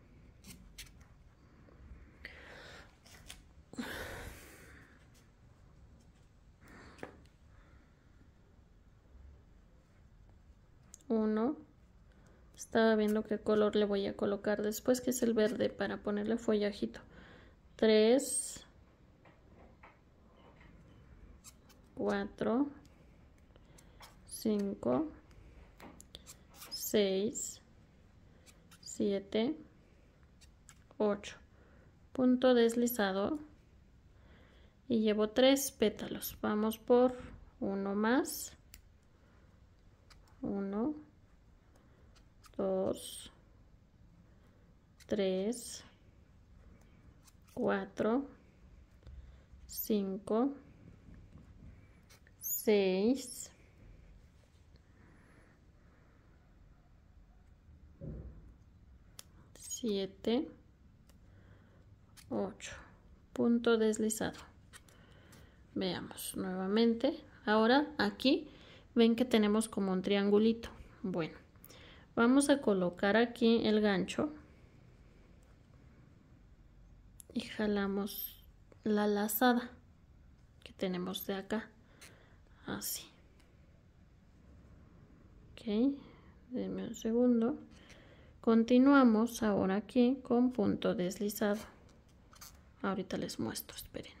1, Estaba viendo qué color le voy a colocar después, que es el verde, para ponerle follajito. 3, 4, 5, 6, 7, 8. Punto deslizado. Y llevo 3 pétalos. Vamos por uno más. 1, 2, 3, 4, 5, 6, 7, 8. Punto deslizado. Veamos nuevamente. Ahora aquí ven que tenemos como un triangulito. Bueno, vamos a colocar aquí el gancho y jalamos la lazada que tenemos de acá, así. Ok, denme un segundo. Continuamos ahora aquí con punto deslizado. Ahorita les muestro, espérenme.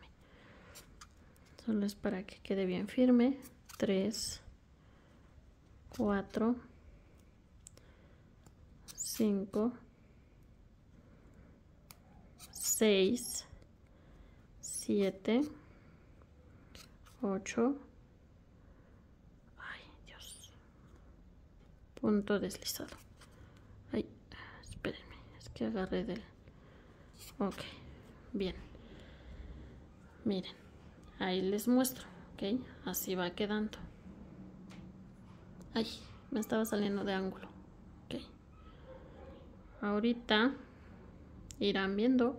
Solo es para que quede bien firme. 3, 4, 5, 6, 7, 8, ay Dios, punto deslizado. Ay, espérenme, es que agarré del... Ok, bien. Miren, ahí les muestro, ok, así va quedando. Ay, me estaba saliendo de ángulo. Okay. Ahorita irán viendo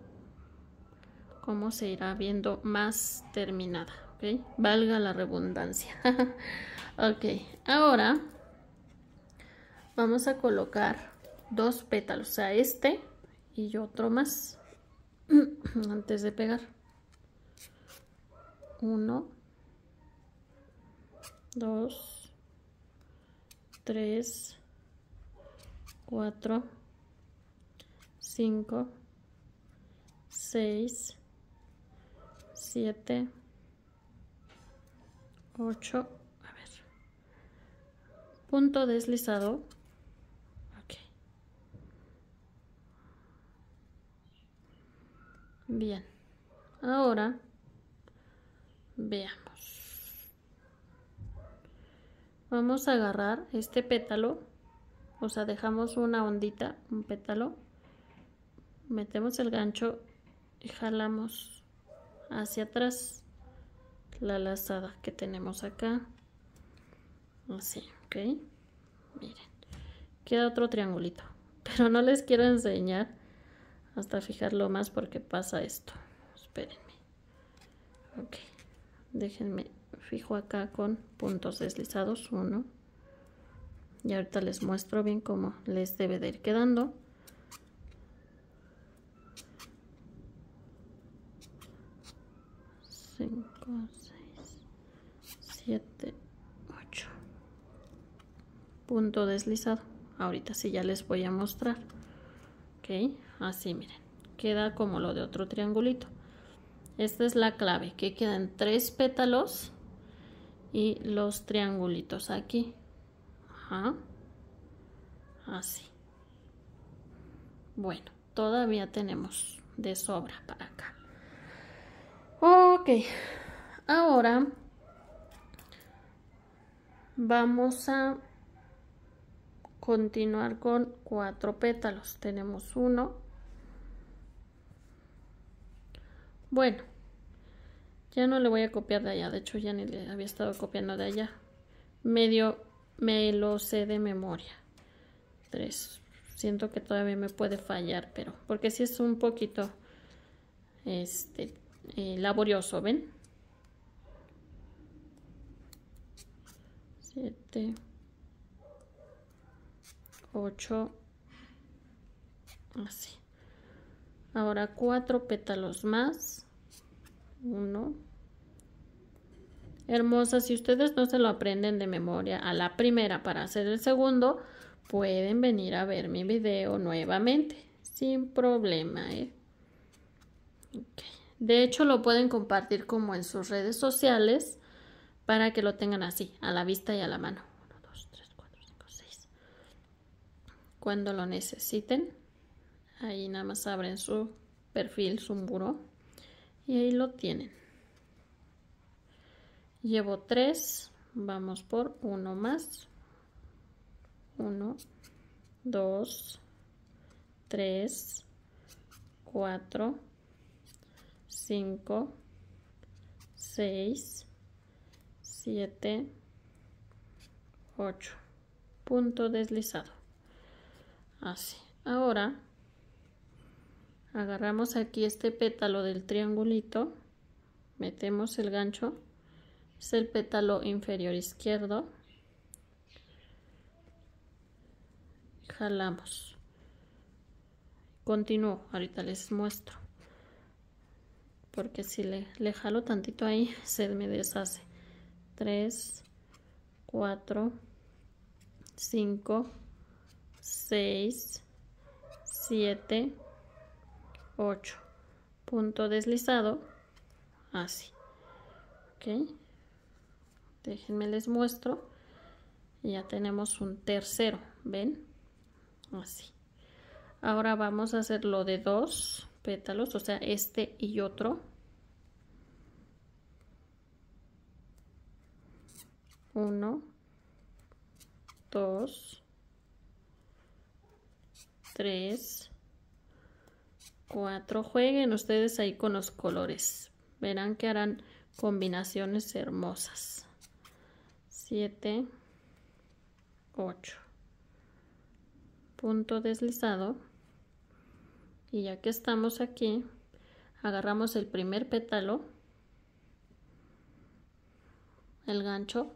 cómo se irá viendo más terminada. Okay. Valga la redundancia. ok, ahora vamos a colocar dos pétalos, o este y otro más antes de pegar. Uno, dos, 3, 4, 5, 6, 7, 8, a ver, punto deslizado. Okay. Bien, ahora vea vamos a agarrar este pétalo, o sea, dejamos una ondita, un pétalo, metemos el gancho y jalamos hacia atrás la lazada que tenemos acá. Así, ¿ok? Miren, queda otro triangulito, pero no les quiero enseñar hasta fijarlo más porque pasa esto. Espérenme. Ok, déjenme fijo acá con puntos deslizados uno y ahorita les muestro bien cómo les debe de ir quedando cinco, seis, siete, ocho. punto deslizado ahorita sí ya les voy a mostrar ok así miren queda como lo de otro triangulito esta es la clave que quedan tres pétalos y los triangulitos aquí. Así. Bueno, todavía tenemos de sobra para acá. Ok. Ahora vamos a continuar con cuatro pétalos. Tenemos uno. Bueno, ya no le voy a copiar de allá, de hecho ya ni le había estado copiando de allá. Medio me lo sé de memoria. Tres. Siento que todavía me puede fallar, pero porque si sí es un poquito este eh, laborioso, ¿ven? Siete. Ocho. así. Ahora cuatro pétalos más uno. Hermosa, si ustedes no se lo aprenden de memoria a la primera para hacer el segundo, pueden venir a ver mi video nuevamente, sin problema. ¿eh? De hecho, lo pueden compartir como en sus redes sociales para que lo tengan así, a la vista y a la mano. 1, 2, 3, 4, 5, 6 Cuando lo necesiten, ahí nada más abren su perfil, su muro y ahí lo tienen llevo 3 vamos por uno más 1 2 3 4 5 6 7 8 punto deslizado así ahora agarramos aquí este pétalo del triangulito metemos el gancho es el pétalo inferior izquierdo jalamos continúo ahorita les muestro porque si le, jalo tantito ahí se me deshace 3 4 5 6 7 8 punto deslizado así ok déjenme les muestro ya tenemos un tercero ven así ahora vamos a hacerlo de dos pétalos o sea este y otro uno dos tres 4. Jueguen ustedes ahí con los colores. Verán que harán combinaciones hermosas. 7, 8. Punto deslizado. Y ya que estamos aquí, agarramos el primer pétalo, el gancho,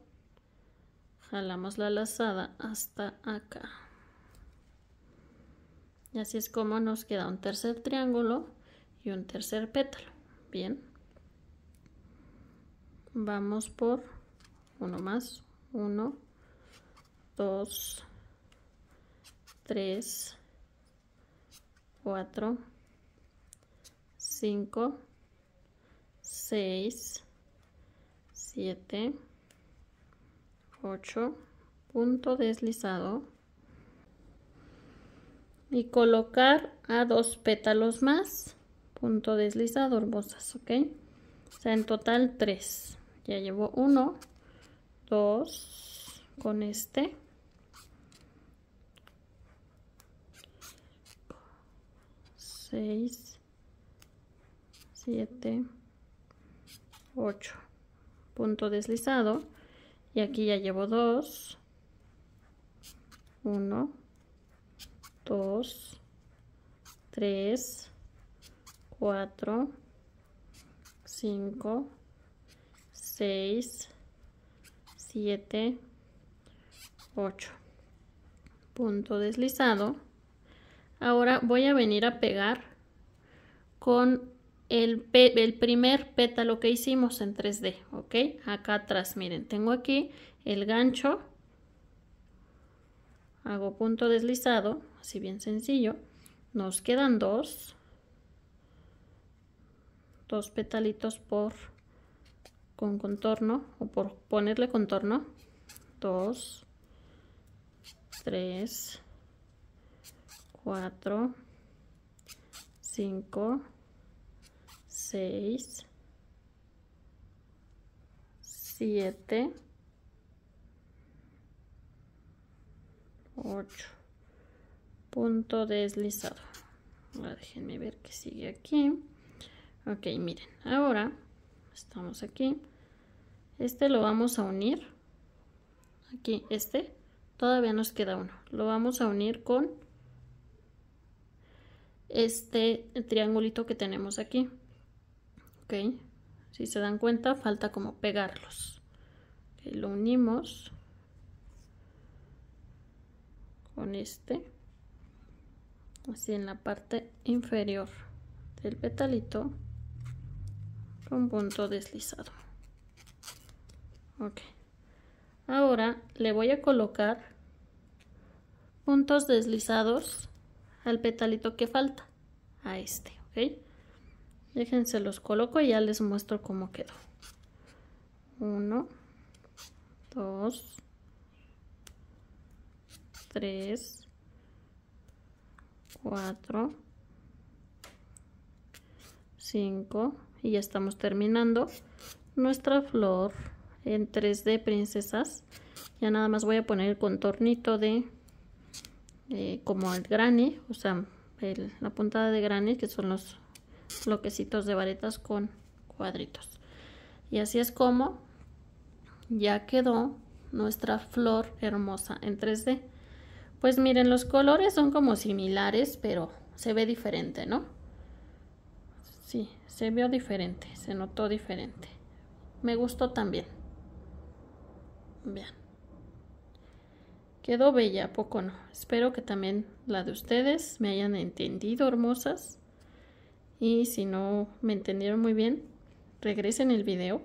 jalamos la lazada hasta acá así es como nos queda un tercer triángulo y un tercer pétalo. Bien. Vamos por uno más, 1, 2, 3, 4, 5, 6, 7, 8. Punto deslizado y colocar a dos pétalos más punto deslizado hermosas ok o sea en total tres ya llevo uno dos con este seis siete ocho punto deslizado y aquí ya llevo dos uno 2, 3, 4, 5, 6, 7, 8. Punto deslizado. Ahora voy a venir a pegar con el, el, primer pétalo que hicimos en 3D, ¿ok? Acá atrás, miren, tengo aquí el gancho, hago punto deslizado, si bien sencillo. Nos quedan dos, dos petalitos por con contorno o por ponerle contorno. Dos, tres, cuatro, cinco, seis, siete, ocho punto deslizado ah, déjenme ver que sigue aquí ok miren ahora estamos aquí este lo vamos a unir aquí este todavía nos queda uno lo vamos a unir con este triangulito que tenemos aquí ok si se dan cuenta falta como pegarlos lo unimos con este así en la parte inferior del petalito un punto deslizado ok ahora le voy a colocar puntos deslizados al petalito que falta a este ok déjense los coloco y ya les muestro cómo quedó uno dos tres 4, 5 y ya estamos terminando nuestra flor en 3D princesas. Ya nada más voy a poner el contornito de eh, como el granny, o sea, la puntada de granny que son los bloquecitos de varetas con cuadritos. Y así es como ya quedó nuestra flor hermosa en 3D. Pues miren, los colores son como similares, pero se ve diferente, ¿no? Sí, se vio diferente, se notó diferente. Me gustó también. Vean. Quedó bella, poco no? Espero que también la de ustedes me hayan entendido, hermosas. Y si no me entendieron muy bien, regresen el video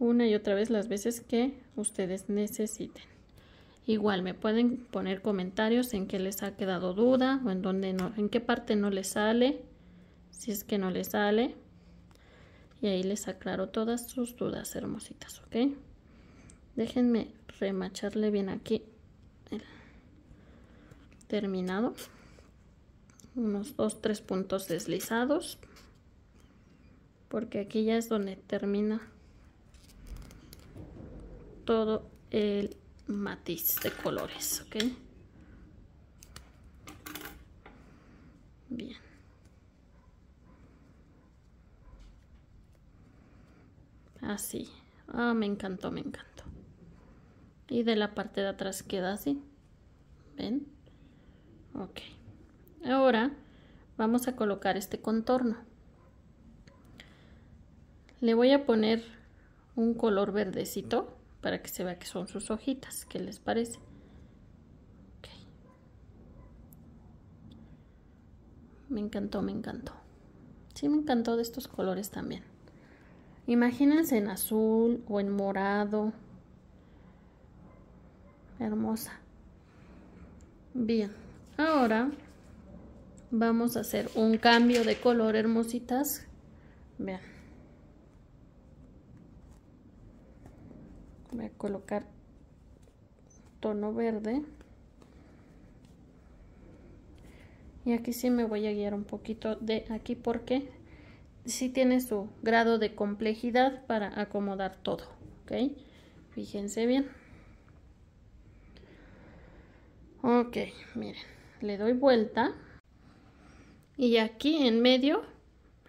una y otra vez las veces que ustedes necesiten. Igual me pueden poner comentarios en qué les ha quedado duda o en dónde no, en qué parte no les sale, si es que no les sale. Y ahí les aclaro todas sus dudas hermositas, ¿ok? Déjenme remacharle bien aquí el terminado. Unos dos, tres puntos deslizados. Porque aquí ya es donde termina todo el matiz de colores, ¿ok? Bien. Así. Ah, me encantó, me encantó. Y de la parte de atrás queda así. ¿Ven? Ok. Ahora vamos a colocar este contorno. Le voy a poner un color verdecito para que se vea que son sus hojitas. ¿Qué les parece? Me encantó, me encantó. Sí, me encantó de estos colores también. Imagínense en azul o en morado. Hermosa. Bien, ahora vamos a hacer un cambio de color, hermositas. Vean. voy a colocar tono verde y aquí sí me voy a guiar un poquito de aquí porque sí tiene su grado de complejidad para acomodar todo ok fíjense bien ok miren le doy vuelta y aquí en medio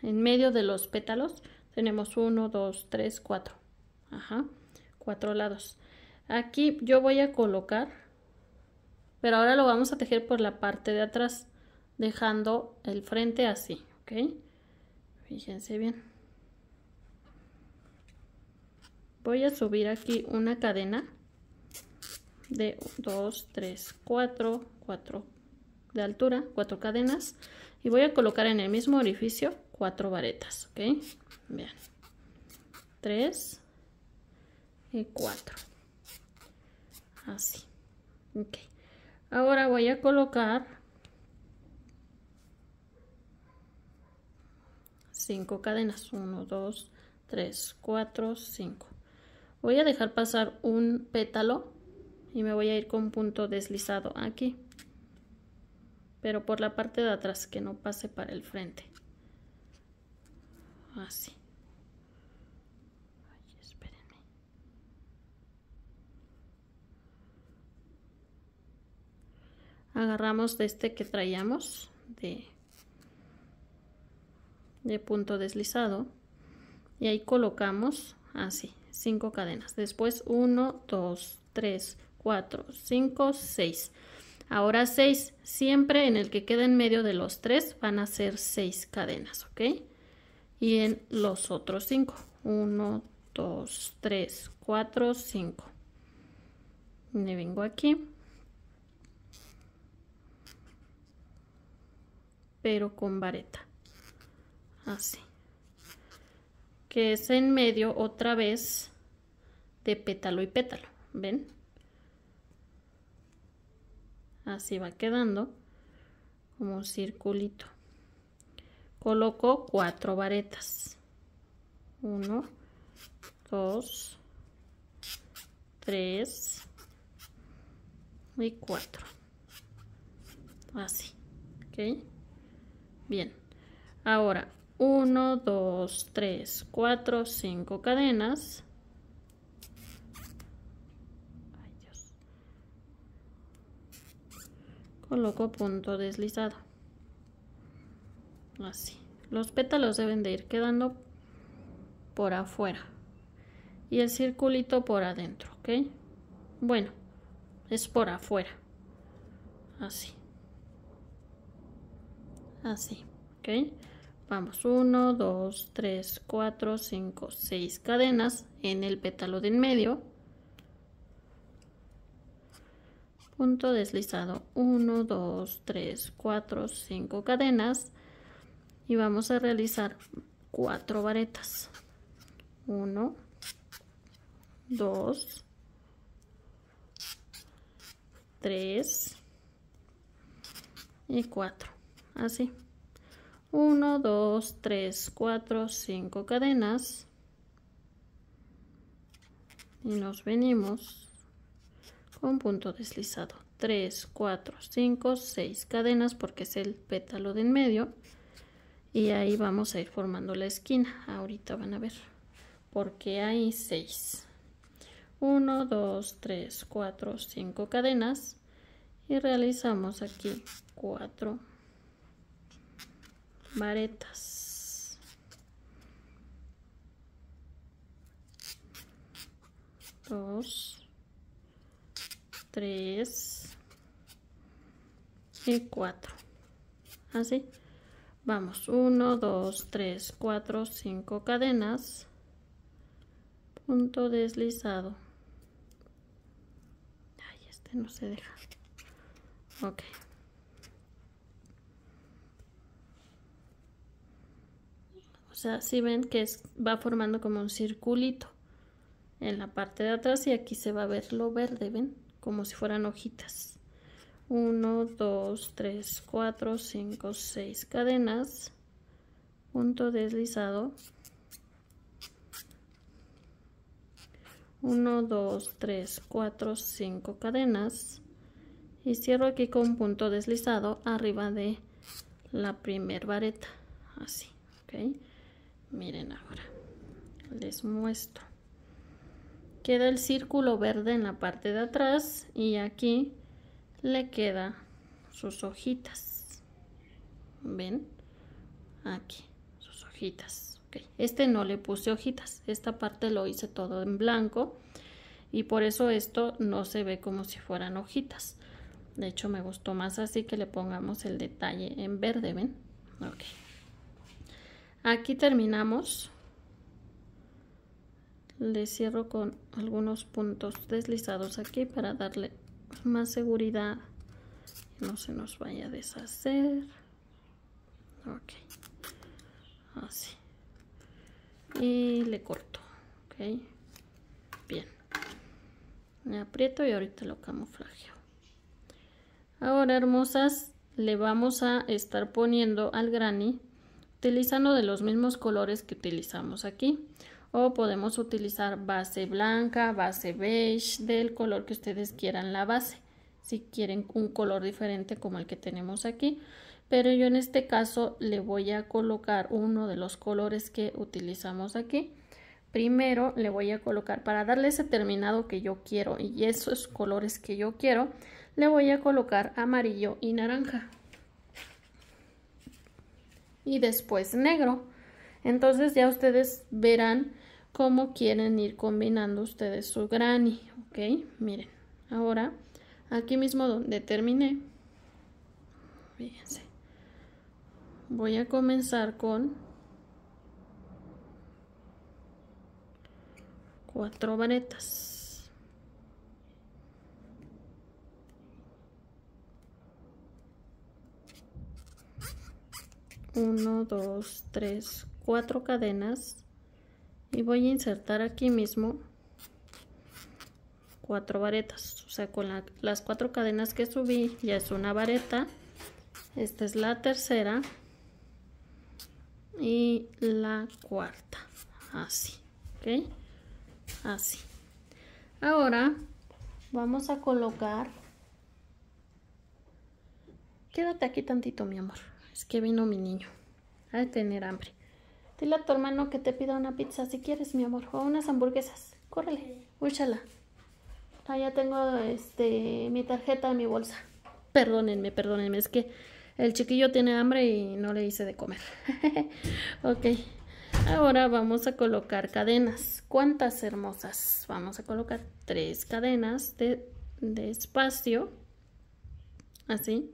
en medio de los pétalos tenemos 1 2 3 4 ajá cuatro lados aquí yo voy a colocar pero ahora lo vamos a tejer por la parte de atrás dejando el frente así ok fíjense bien voy a subir aquí una cadena de 2 3 4 4 de altura cuatro cadenas y voy a colocar en el mismo orificio cuatro varetas ok vean 3 4 así ok ahora voy a colocar 5 cadenas 1 2 3 4 5 voy a dejar pasar un pétalo y me voy a ir con punto deslizado aquí pero por la parte de atrás que no pase para el frente así agarramos de este que traíamos de, de punto deslizado y ahí colocamos así 5 cadenas después 1 2 3 4 5 6 ahora 6 siempre en el que queda en medio de los 3 van a ser 6 cadenas ok y en los otros 5 1 2 3 4 5 me vengo aquí pero con vareta. Así. Que es en medio otra vez de pétalo y pétalo. ¿Ven? Así va quedando como un circulito. Coloco cuatro varetas. Uno, dos, tres y cuatro. Así. ¿Ok? Bien, ahora 1, 2, 3, 4, 5 cadenas. Coloco punto deslizado. Así. Los pétalos deben de ir quedando por afuera y el circulito por adentro, ¿ok? Bueno, es por afuera. Así así, ah, ¿ok? Vamos 1, 2, 3, 4, 5, 6 cadenas en el pétalo de en medio. Punto deslizado 1, 2, 3, 4, 5 cadenas y vamos a realizar 4 varetas. 1, 2, 3 y 4 así. 1, 2, 3, 4, 5 cadenas. Y nos venimos con punto deslizado. 3, 4, 5, 6 cadenas porque es el pétalo de en medio. Y ahí vamos a ir formando la esquina. Ahorita van a ver porque hay 6. 1, 2, 3, 4, 5 cadenas. Y realizamos aquí 4, varetas. 2 3 y 4, Así. ¿Ah, Vamos, 1, 2, 3, 4, 5 cadenas, punto deslizado. Ay, este no se deja. Ok. sea, si ven que va formando como un circulito en la parte de atrás y aquí se va a ver lo verde, ¿ven? Como si fueran hojitas. 1, 2, 3, 4, 5, 6 cadenas, punto deslizado. 1, 2, 3, 4, 5 cadenas y cierro aquí con un punto deslizado arriba de la primer vareta, así, ¿ok? miren ahora les muestro queda el círculo verde en la parte de atrás y aquí le queda sus hojitas ven aquí sus hojitas este no le puse hojitas esta parte lo hice todo en blanco y por eso esto no se ve como si fueran hojitas de hecho me gustó más así que le pongamos el detalle en verde ven Aquí terminamos. Le cierro con algunos puntos deslizados aquí para darle más seguridad. No se nos vaya a deshacer. Ok. Así. Y le corto. Ok. Bien. me aprieto y ahorita lo camuflajeo. Ahora, hermosas, le vamos a estar poniendo al granny utilizando de los mismos colores que utilizamos aquí o podemos utilizar base blanca, base beige, del color que ustedes quieran la base, si quieren un color diferente como el que tenemos aquí. Pero yo en este caso le voy a colocar uno de los colores que utilizamos aquí. Primero le voy a colocar, para darle ese terminado que yo quiero y esos colores que yo quiero, le voy a colocar amarillo y naranja y después negro. Entonces ya ustedes verán cómo quieren ir combinando ustedes su granny, ¿ok? Miren, ahora aquí mismo donde terminé, fíjense, voy a comenzar con cuatro varetas. 1, 2, 3, 4 cadenas y voy a insertar aquí mismo cuatro varetas o sea con las cuatro cadenas que subí ya es una vareta esta es la tercera y la cuarta así ok así ahora vamos a colocar quédate aquí tantito mi amor es que vino mi niño. a tener hambre. Dile a tu hermano que te pida una pizza si quieres, mi amor. O unas hamburguesas. Córrele. Úchala. Ah, ya tengo este, mi tarjeta en mi bolsa. Perdónenme, perdónenme. Es que el chiquillo tiene hambre y no le hice de comer. ok. Ahora vamos a colocar cadenas. ¿Cuántas hermosas? Vamos a colocar tres cadenas de espacio. Así.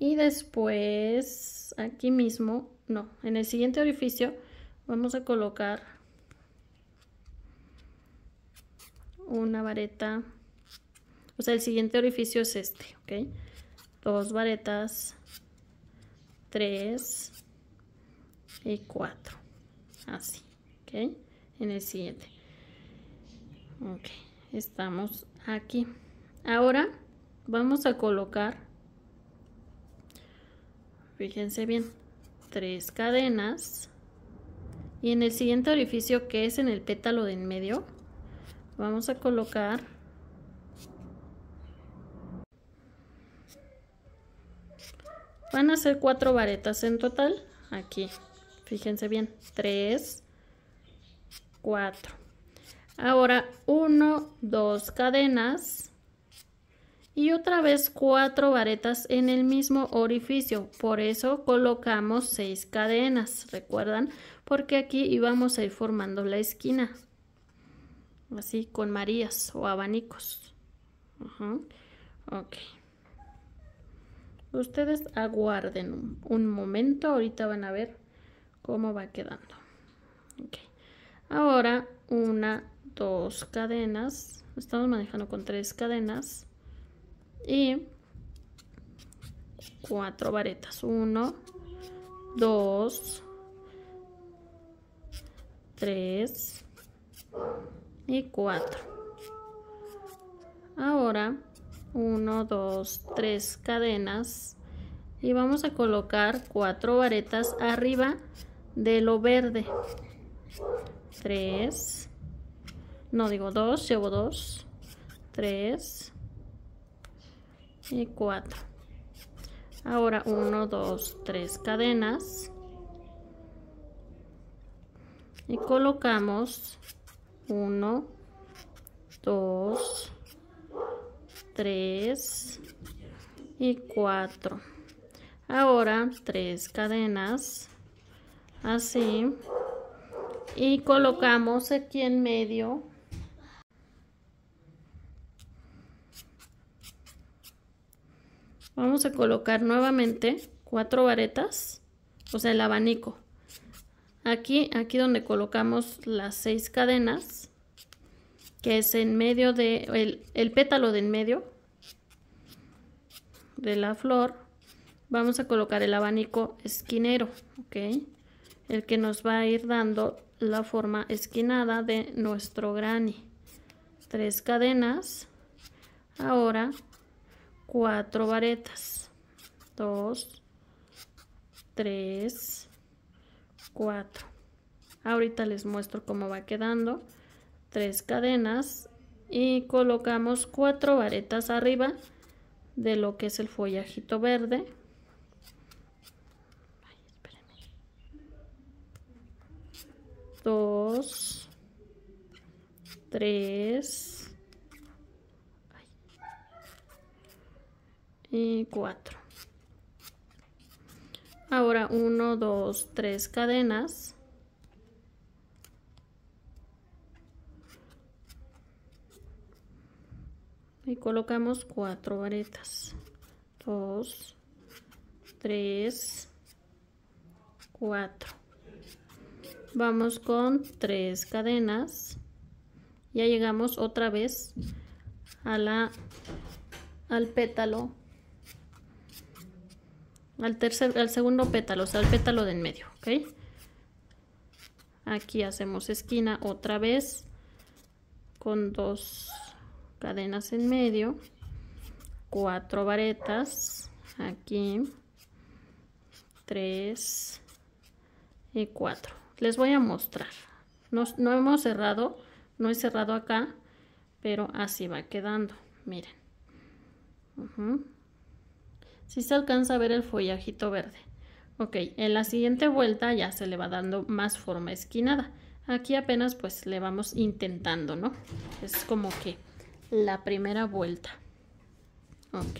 Y después, aquí mismo, no, en el siguiente orificio vamos a colocar una vareta. O sea, el siguiente orificio es este, ¿ok? Dos varetas, tres y cuatro. Así, ¿ok? En el siguiente. Ok, estamos aquí. Ahora vamos a colocar fíjense bien, tres cadenas. Y en el siguiente orificio que es en el pétalo de en medio, vamos a colocar van a ser cuatro varetas en total aquí fíjense bien tres, cuatro. ahora uno, dos cadenas y otra vez cuatro varetas en el mismo orificio. Por eso colocamos seis cadenas, ¿recuerdan? Porque aquí íbamos a ir formando la esquina. Así con marías o abanicos. Ok. Ustedes aguarden un, momento, ahorita van a ver cómo va quedando. Ahora una, dos cadenas. Estamos manejando con tres cadenas y cuatro varetas. Uno, dos, tres y cuatro. Ahora, uno, dos, tres cadenas y vamos a colocar cuatro varetas arriba de lo verde. Tres, no digo dos, llevo dos, tres, y 4 ahora 1 2 3 cadenas y colocamos 1 2 3 y 4 ahora 3 cadenas así y colocamos aquí en medio vamos a colocar nuevamente cuatro varetas, o sea, el abanico. Aquí, aquí donde colocamos las seis cadenas, que es en medio de, el, pétalo de en medio de la flor, vamos a colocar el abanico esquinero, ¿ok? El que nos va a ir dando la forma esquinada de nuestro granny. Tres cadenas. Ahora cuatro varetas. Dos, tres, cuatro. Ahorita les muestro cómo va quedando. Tres cadenas y colocamos cuatro varetas arriba de lo que es el follajito verde. Ay, dos, tres, eh, 4 ahora 1 2 3 cadenas y colocamos 4 varetas 2 3 4 vamos con 3 cadenas ya llegamos otra vez a la al pétalo al, tercer, al segundo pétalo, o sea, al pétalo de en medio, ¿ok? Aquí hacemos esquina otra vez con dos cadenas en medio, cuatro varetas, aquí, tres y cuatro. Les voy a mostrar. No, hemos cerrado, no he cerrado acá, pero así va quedando, miren si se alcanza a ver el follajito verde. Ok, en la siguiente vuelta ya se le va dando más forma esquinada. Aquí apenas pues le vamos intentando, ¿no? Es como que la primera vuelta. Ok,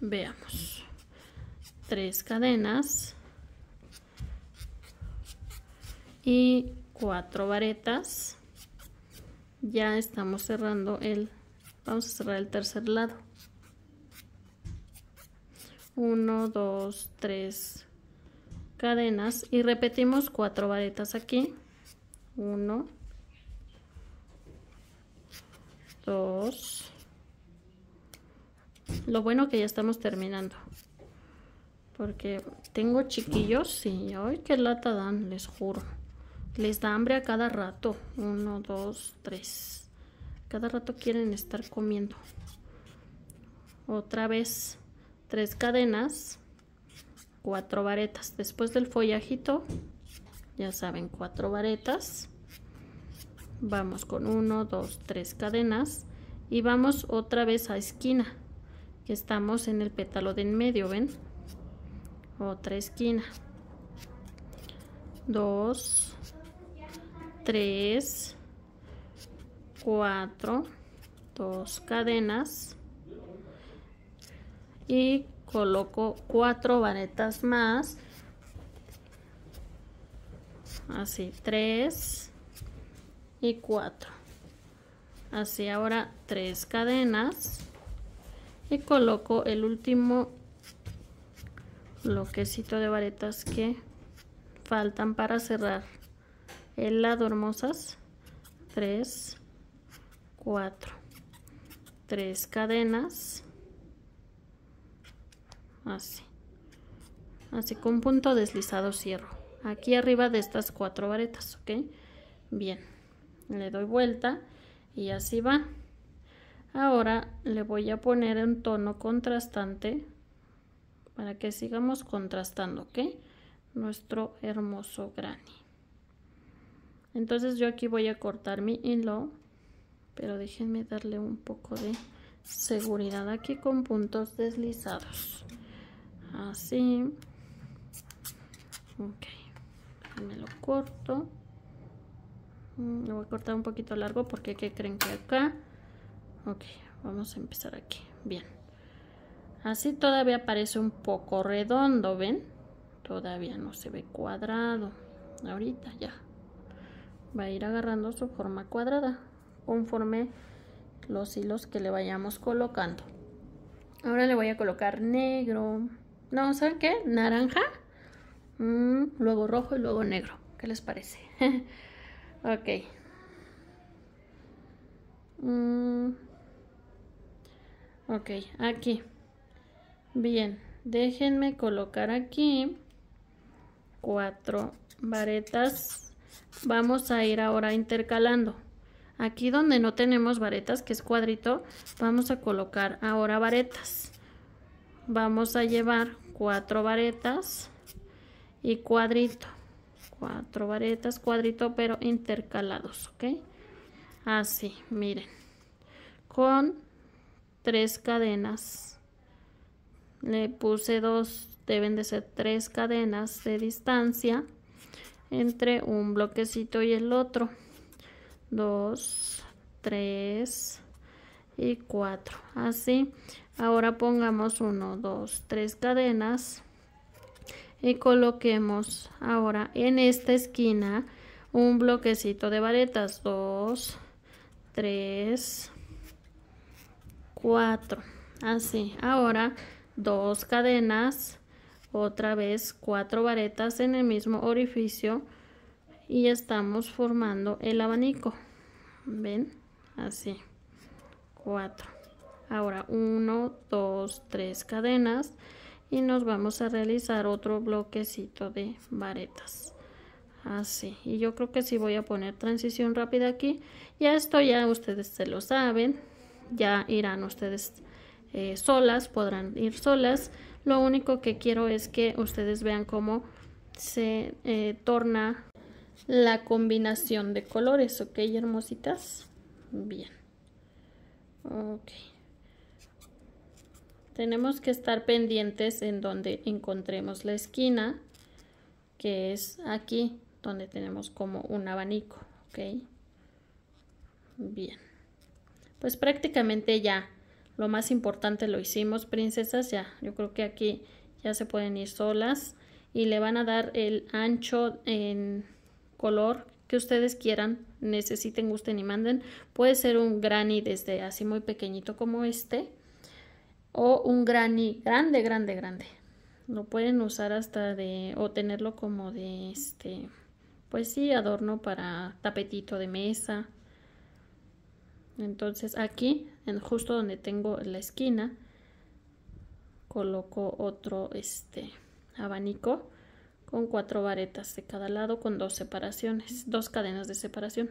veamos. Tres cadenas. Y cuatro varetas. Ya estamos cerrando el... Vamos a cerrar el tercer lado. 1, 2, 3 cadenas y repetimos cuatro varetas aquí 1 2 lo bueno que ya estamos terminando porque tengo chiquillos y ay qué lata dan les juro les da hambre a cada rato 1 2 3 cada rato quieren estar comiendo otra vez 3 cadenas, 4 varetas. Después del follajito, ya saben, 4 varetas. Vamos con 1, 2, 3 cadenas y vamos otra vez a esquina, que estamos en el pétalo de en medio, ¿ven? Otra esquina. 2, 3, 4, 2 cadenas y coloco cuatro varetas más así 3 y 4 así ahora 3 cadenas y coloco el último bloquecito de varetas que faltan para cerrar el lado hermosas 3 4 3 cadenas así así con punto deslizado cierro aquí arriba de estas cuatro varetas ok bien le doy vuelta y así va ahora le voy a poner un tono contrastante para que sigamos contrastando ok nuestro hermoso granny entonces yo aquí voy a cortar mi hilo pero déjenme darle un poco de seguridad aquí con puntos deslizados así ah, ok me lo corto mm, lo voy a cortar un poquito largo porque ¿qué creen que acá? ok, vamos a empezar aquí bien así todavía parece un poco redondo ¿ven? todavía no se ve cuadrado ahorita ya va a ir agarrando su forma cuadrada conforme los hilos que le vayamos colocando ahora le voy a colocar negro no, ¿saben qué? Naranja, mm, luego rojo y luego negro. ¿Qué les parece? ok. Mm. ok, aquí. Bien, déjenme colocar aquí cuatro varetas. Vamos a ir ahora intercalando. Aquí donde no tenemos varetas, que es cuadrito, vamos a colocar ahora varetas. Vamos a llevar cuatro varetas y cuadrito cuatro varetas cuadrito pero intercalados ok así miren con tres cadenas le puse dos deben de ser tres cadenas de distancia entre un bloquecito y el otro dos tres y cuatro así Ahora pongamos 1, 2, 3 cadenas y coloquemos ahora en esta esquina un bloquecito de varetas 2 3 4 así ahora dos cadenas otra vez cuatro varetas en el mismo orificio y estamos formando el abanico ven así 4 ahora 1 2 3 cadenas y nos vamos a realizar otro bloquecito de varetas así y yo creo que sí voy a poner transición rápida aquí ya esto ya ustedes se lo saben ya irán ustedes eh, solas podrán ir solas lo único que quiero es que ustedes vean cómo se eh, torna la combinación de colores ok hermositas bien ok tenemos que estar pendientes en donde encontremos la esquina que es aquí donde tenemos como un abanico ok bien pues prácticamente ya lo más importante lo hicimos princesas ya yo creo que aquí ya se pueden ir solas y le van a dar el ancho en color que ustedes quieran necesiten gusten y manden puede ser un granny desde así muy pequeñito como este o un granny grande, grande, grande. Lo pueden usar hasta de o tenerlo como de este, pues sí, adorno para tapetito de mesa. Entonces aquí, en justo donde tengo la esquina, coloco otro este abanico con cuatro varetas de cada lado con dos separaciones, dos cadenas de separación.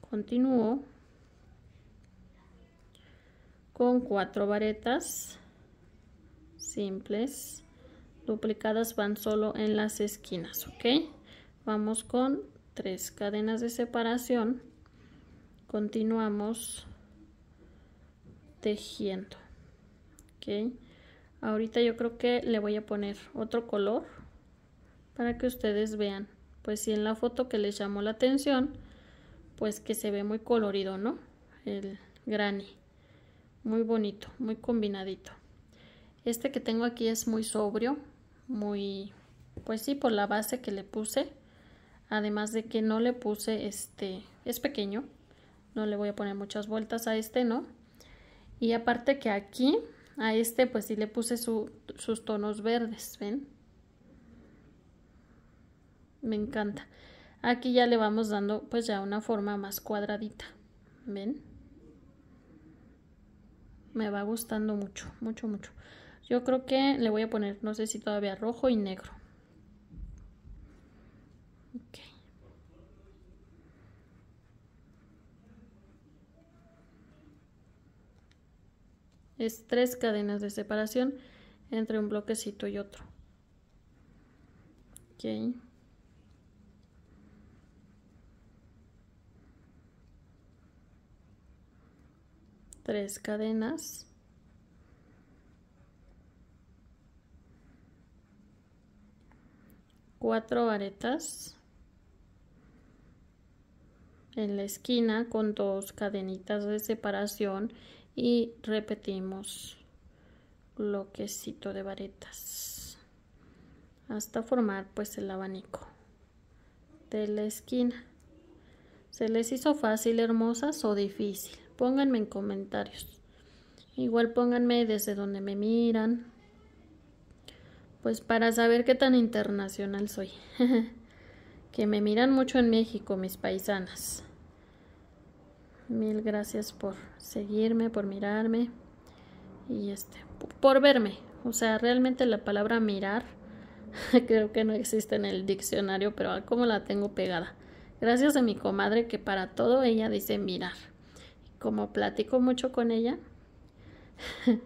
Continúo con cuatro varetas simples duplicadas van solo en las esquinas ok vamos con tres cadenas de separación continuamos tejiendo ok ahorita yo creo que le voy a poner otro color para que ustedes vean pues si en la foto que les llamó la atención pues que se ve muy colorido no el granny muy bonito, muy combinadito. Este que tengo aquí es muy sobrio, muy, pues sí, por la base que le puse. Además de que no le puse este, es pequeño, no le voy a poner muchas vueltas a este, ¿no? Y aparte que aquí, a este pues sí le puse sus tonos verdes, ¿ven? Me encanta. Aquí ya le vamos dando pues ya una forma más cuadradita, ¿ven? me va gustando mucho, mucho, mucho. Yo creo que le voy a poner, no sé si todavía rojo y negro. Es tres cadenas de separación entre un bloquecito y otro. tres cadenas cuatro varetas en la esquina con dos cadenitas de separación y repetimos bloquecito de varetas hasta formar pues el abanico de la esquina se les hizo fácil hermosas o difícil pónganme en comentarios. Igual pónganme desde donde me miran. Pues para saber qué tan internacional soy. que me miran mucho en México, mis paisanas. Mil gracias por seguirme, por mirarme y este, por verme. O sea, realmente la palabra mirar creo que no existe en el diccionario, pero como la tengo pegada. Gracias a mi comadre que para todo ella dice mirar como platico mucho con ella,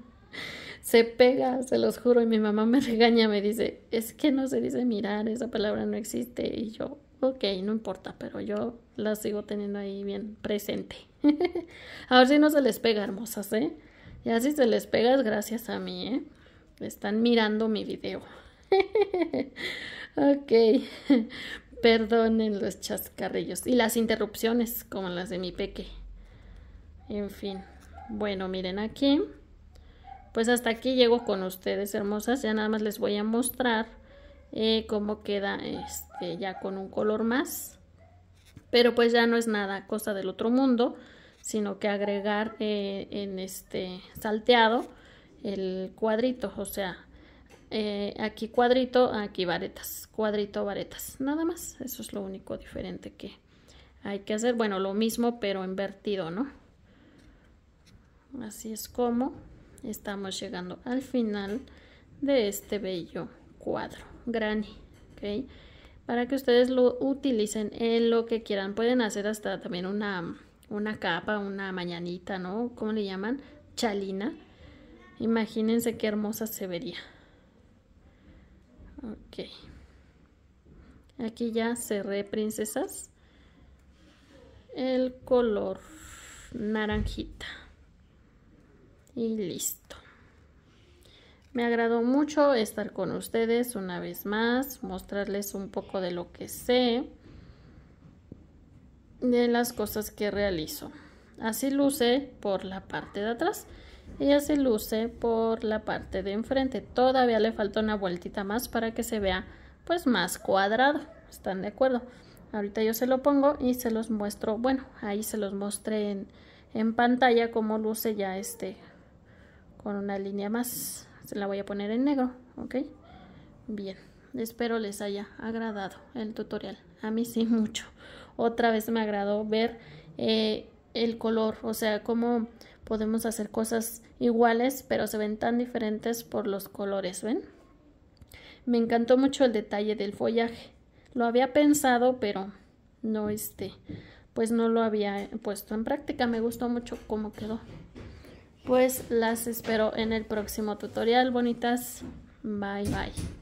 se pega, se los juro, y mi mamá me regaña, me dice, es que no se dice mirar, esa palabra no existe, y yo, ok, no importa, pero yo la sigo teniendo ahí bien presente. a ver si no se les pega, hermosas, ¿eh? Ya si se les pega es gracias a mí, ¿eh? Están mirando mi video. ok. Perdonen los chascarrillos y las interrupciones como las de mi peque en fin bueno miren aquí pues hasta aquí llego con ustedes hermosas ya nada más les voy a mostrar eh, cómo queda este ya con un color más pero pues ya no es nada cosa del otro mundo sino que agregar eh, en este salteado el cuadrito o sea eh, aquí cuadrito aquí varetas cuadrito varetas nada más eso es lo único diferente que hay que hacer bueno lo mismo pero invertido no Así es como estamos llegando al final de este bello cuadro granny. Para que ustedes lo utilicen en lo que quieran. Pueden hacer hasta también una, una capa, una mañanita, ¿no? ¿Cómo le llaman? Chalina. Imagínense qué hermosa se vería. Ok. Aquí ya cerré, princesas. El color naranjita y listo me agradó mucho estar con ustedes una vez más mostrarles un poco de lo que sé de las cosas que realizo así luce por la parte de atrás y así luce por la parte de enfrente todavía le falta una vueltita más para que se vea pues más cuadrado están de acuerdo ahorita yo se lo pongo y se los muestro bueno ahí se los mostré en, en pantalla cómo luce ya este con una línea más. Se la voy a poner en negro, ¿ok? Bien, espero les haya agradado el tutorial. A mí sí mucho. Otra vez me agradó ver eh, el color, o sea, cómo podemos hacer cosas iguales, pero se ven tan diferentes por los colores, ¿ven? Me encantó mucho el detalle del follaje. Lo había pensado, pero no este, pues no lo había puesto en práctica. Me gustó mucho cómo quedó pues las espero en el próximo tutorial, bonitas. Bye bye.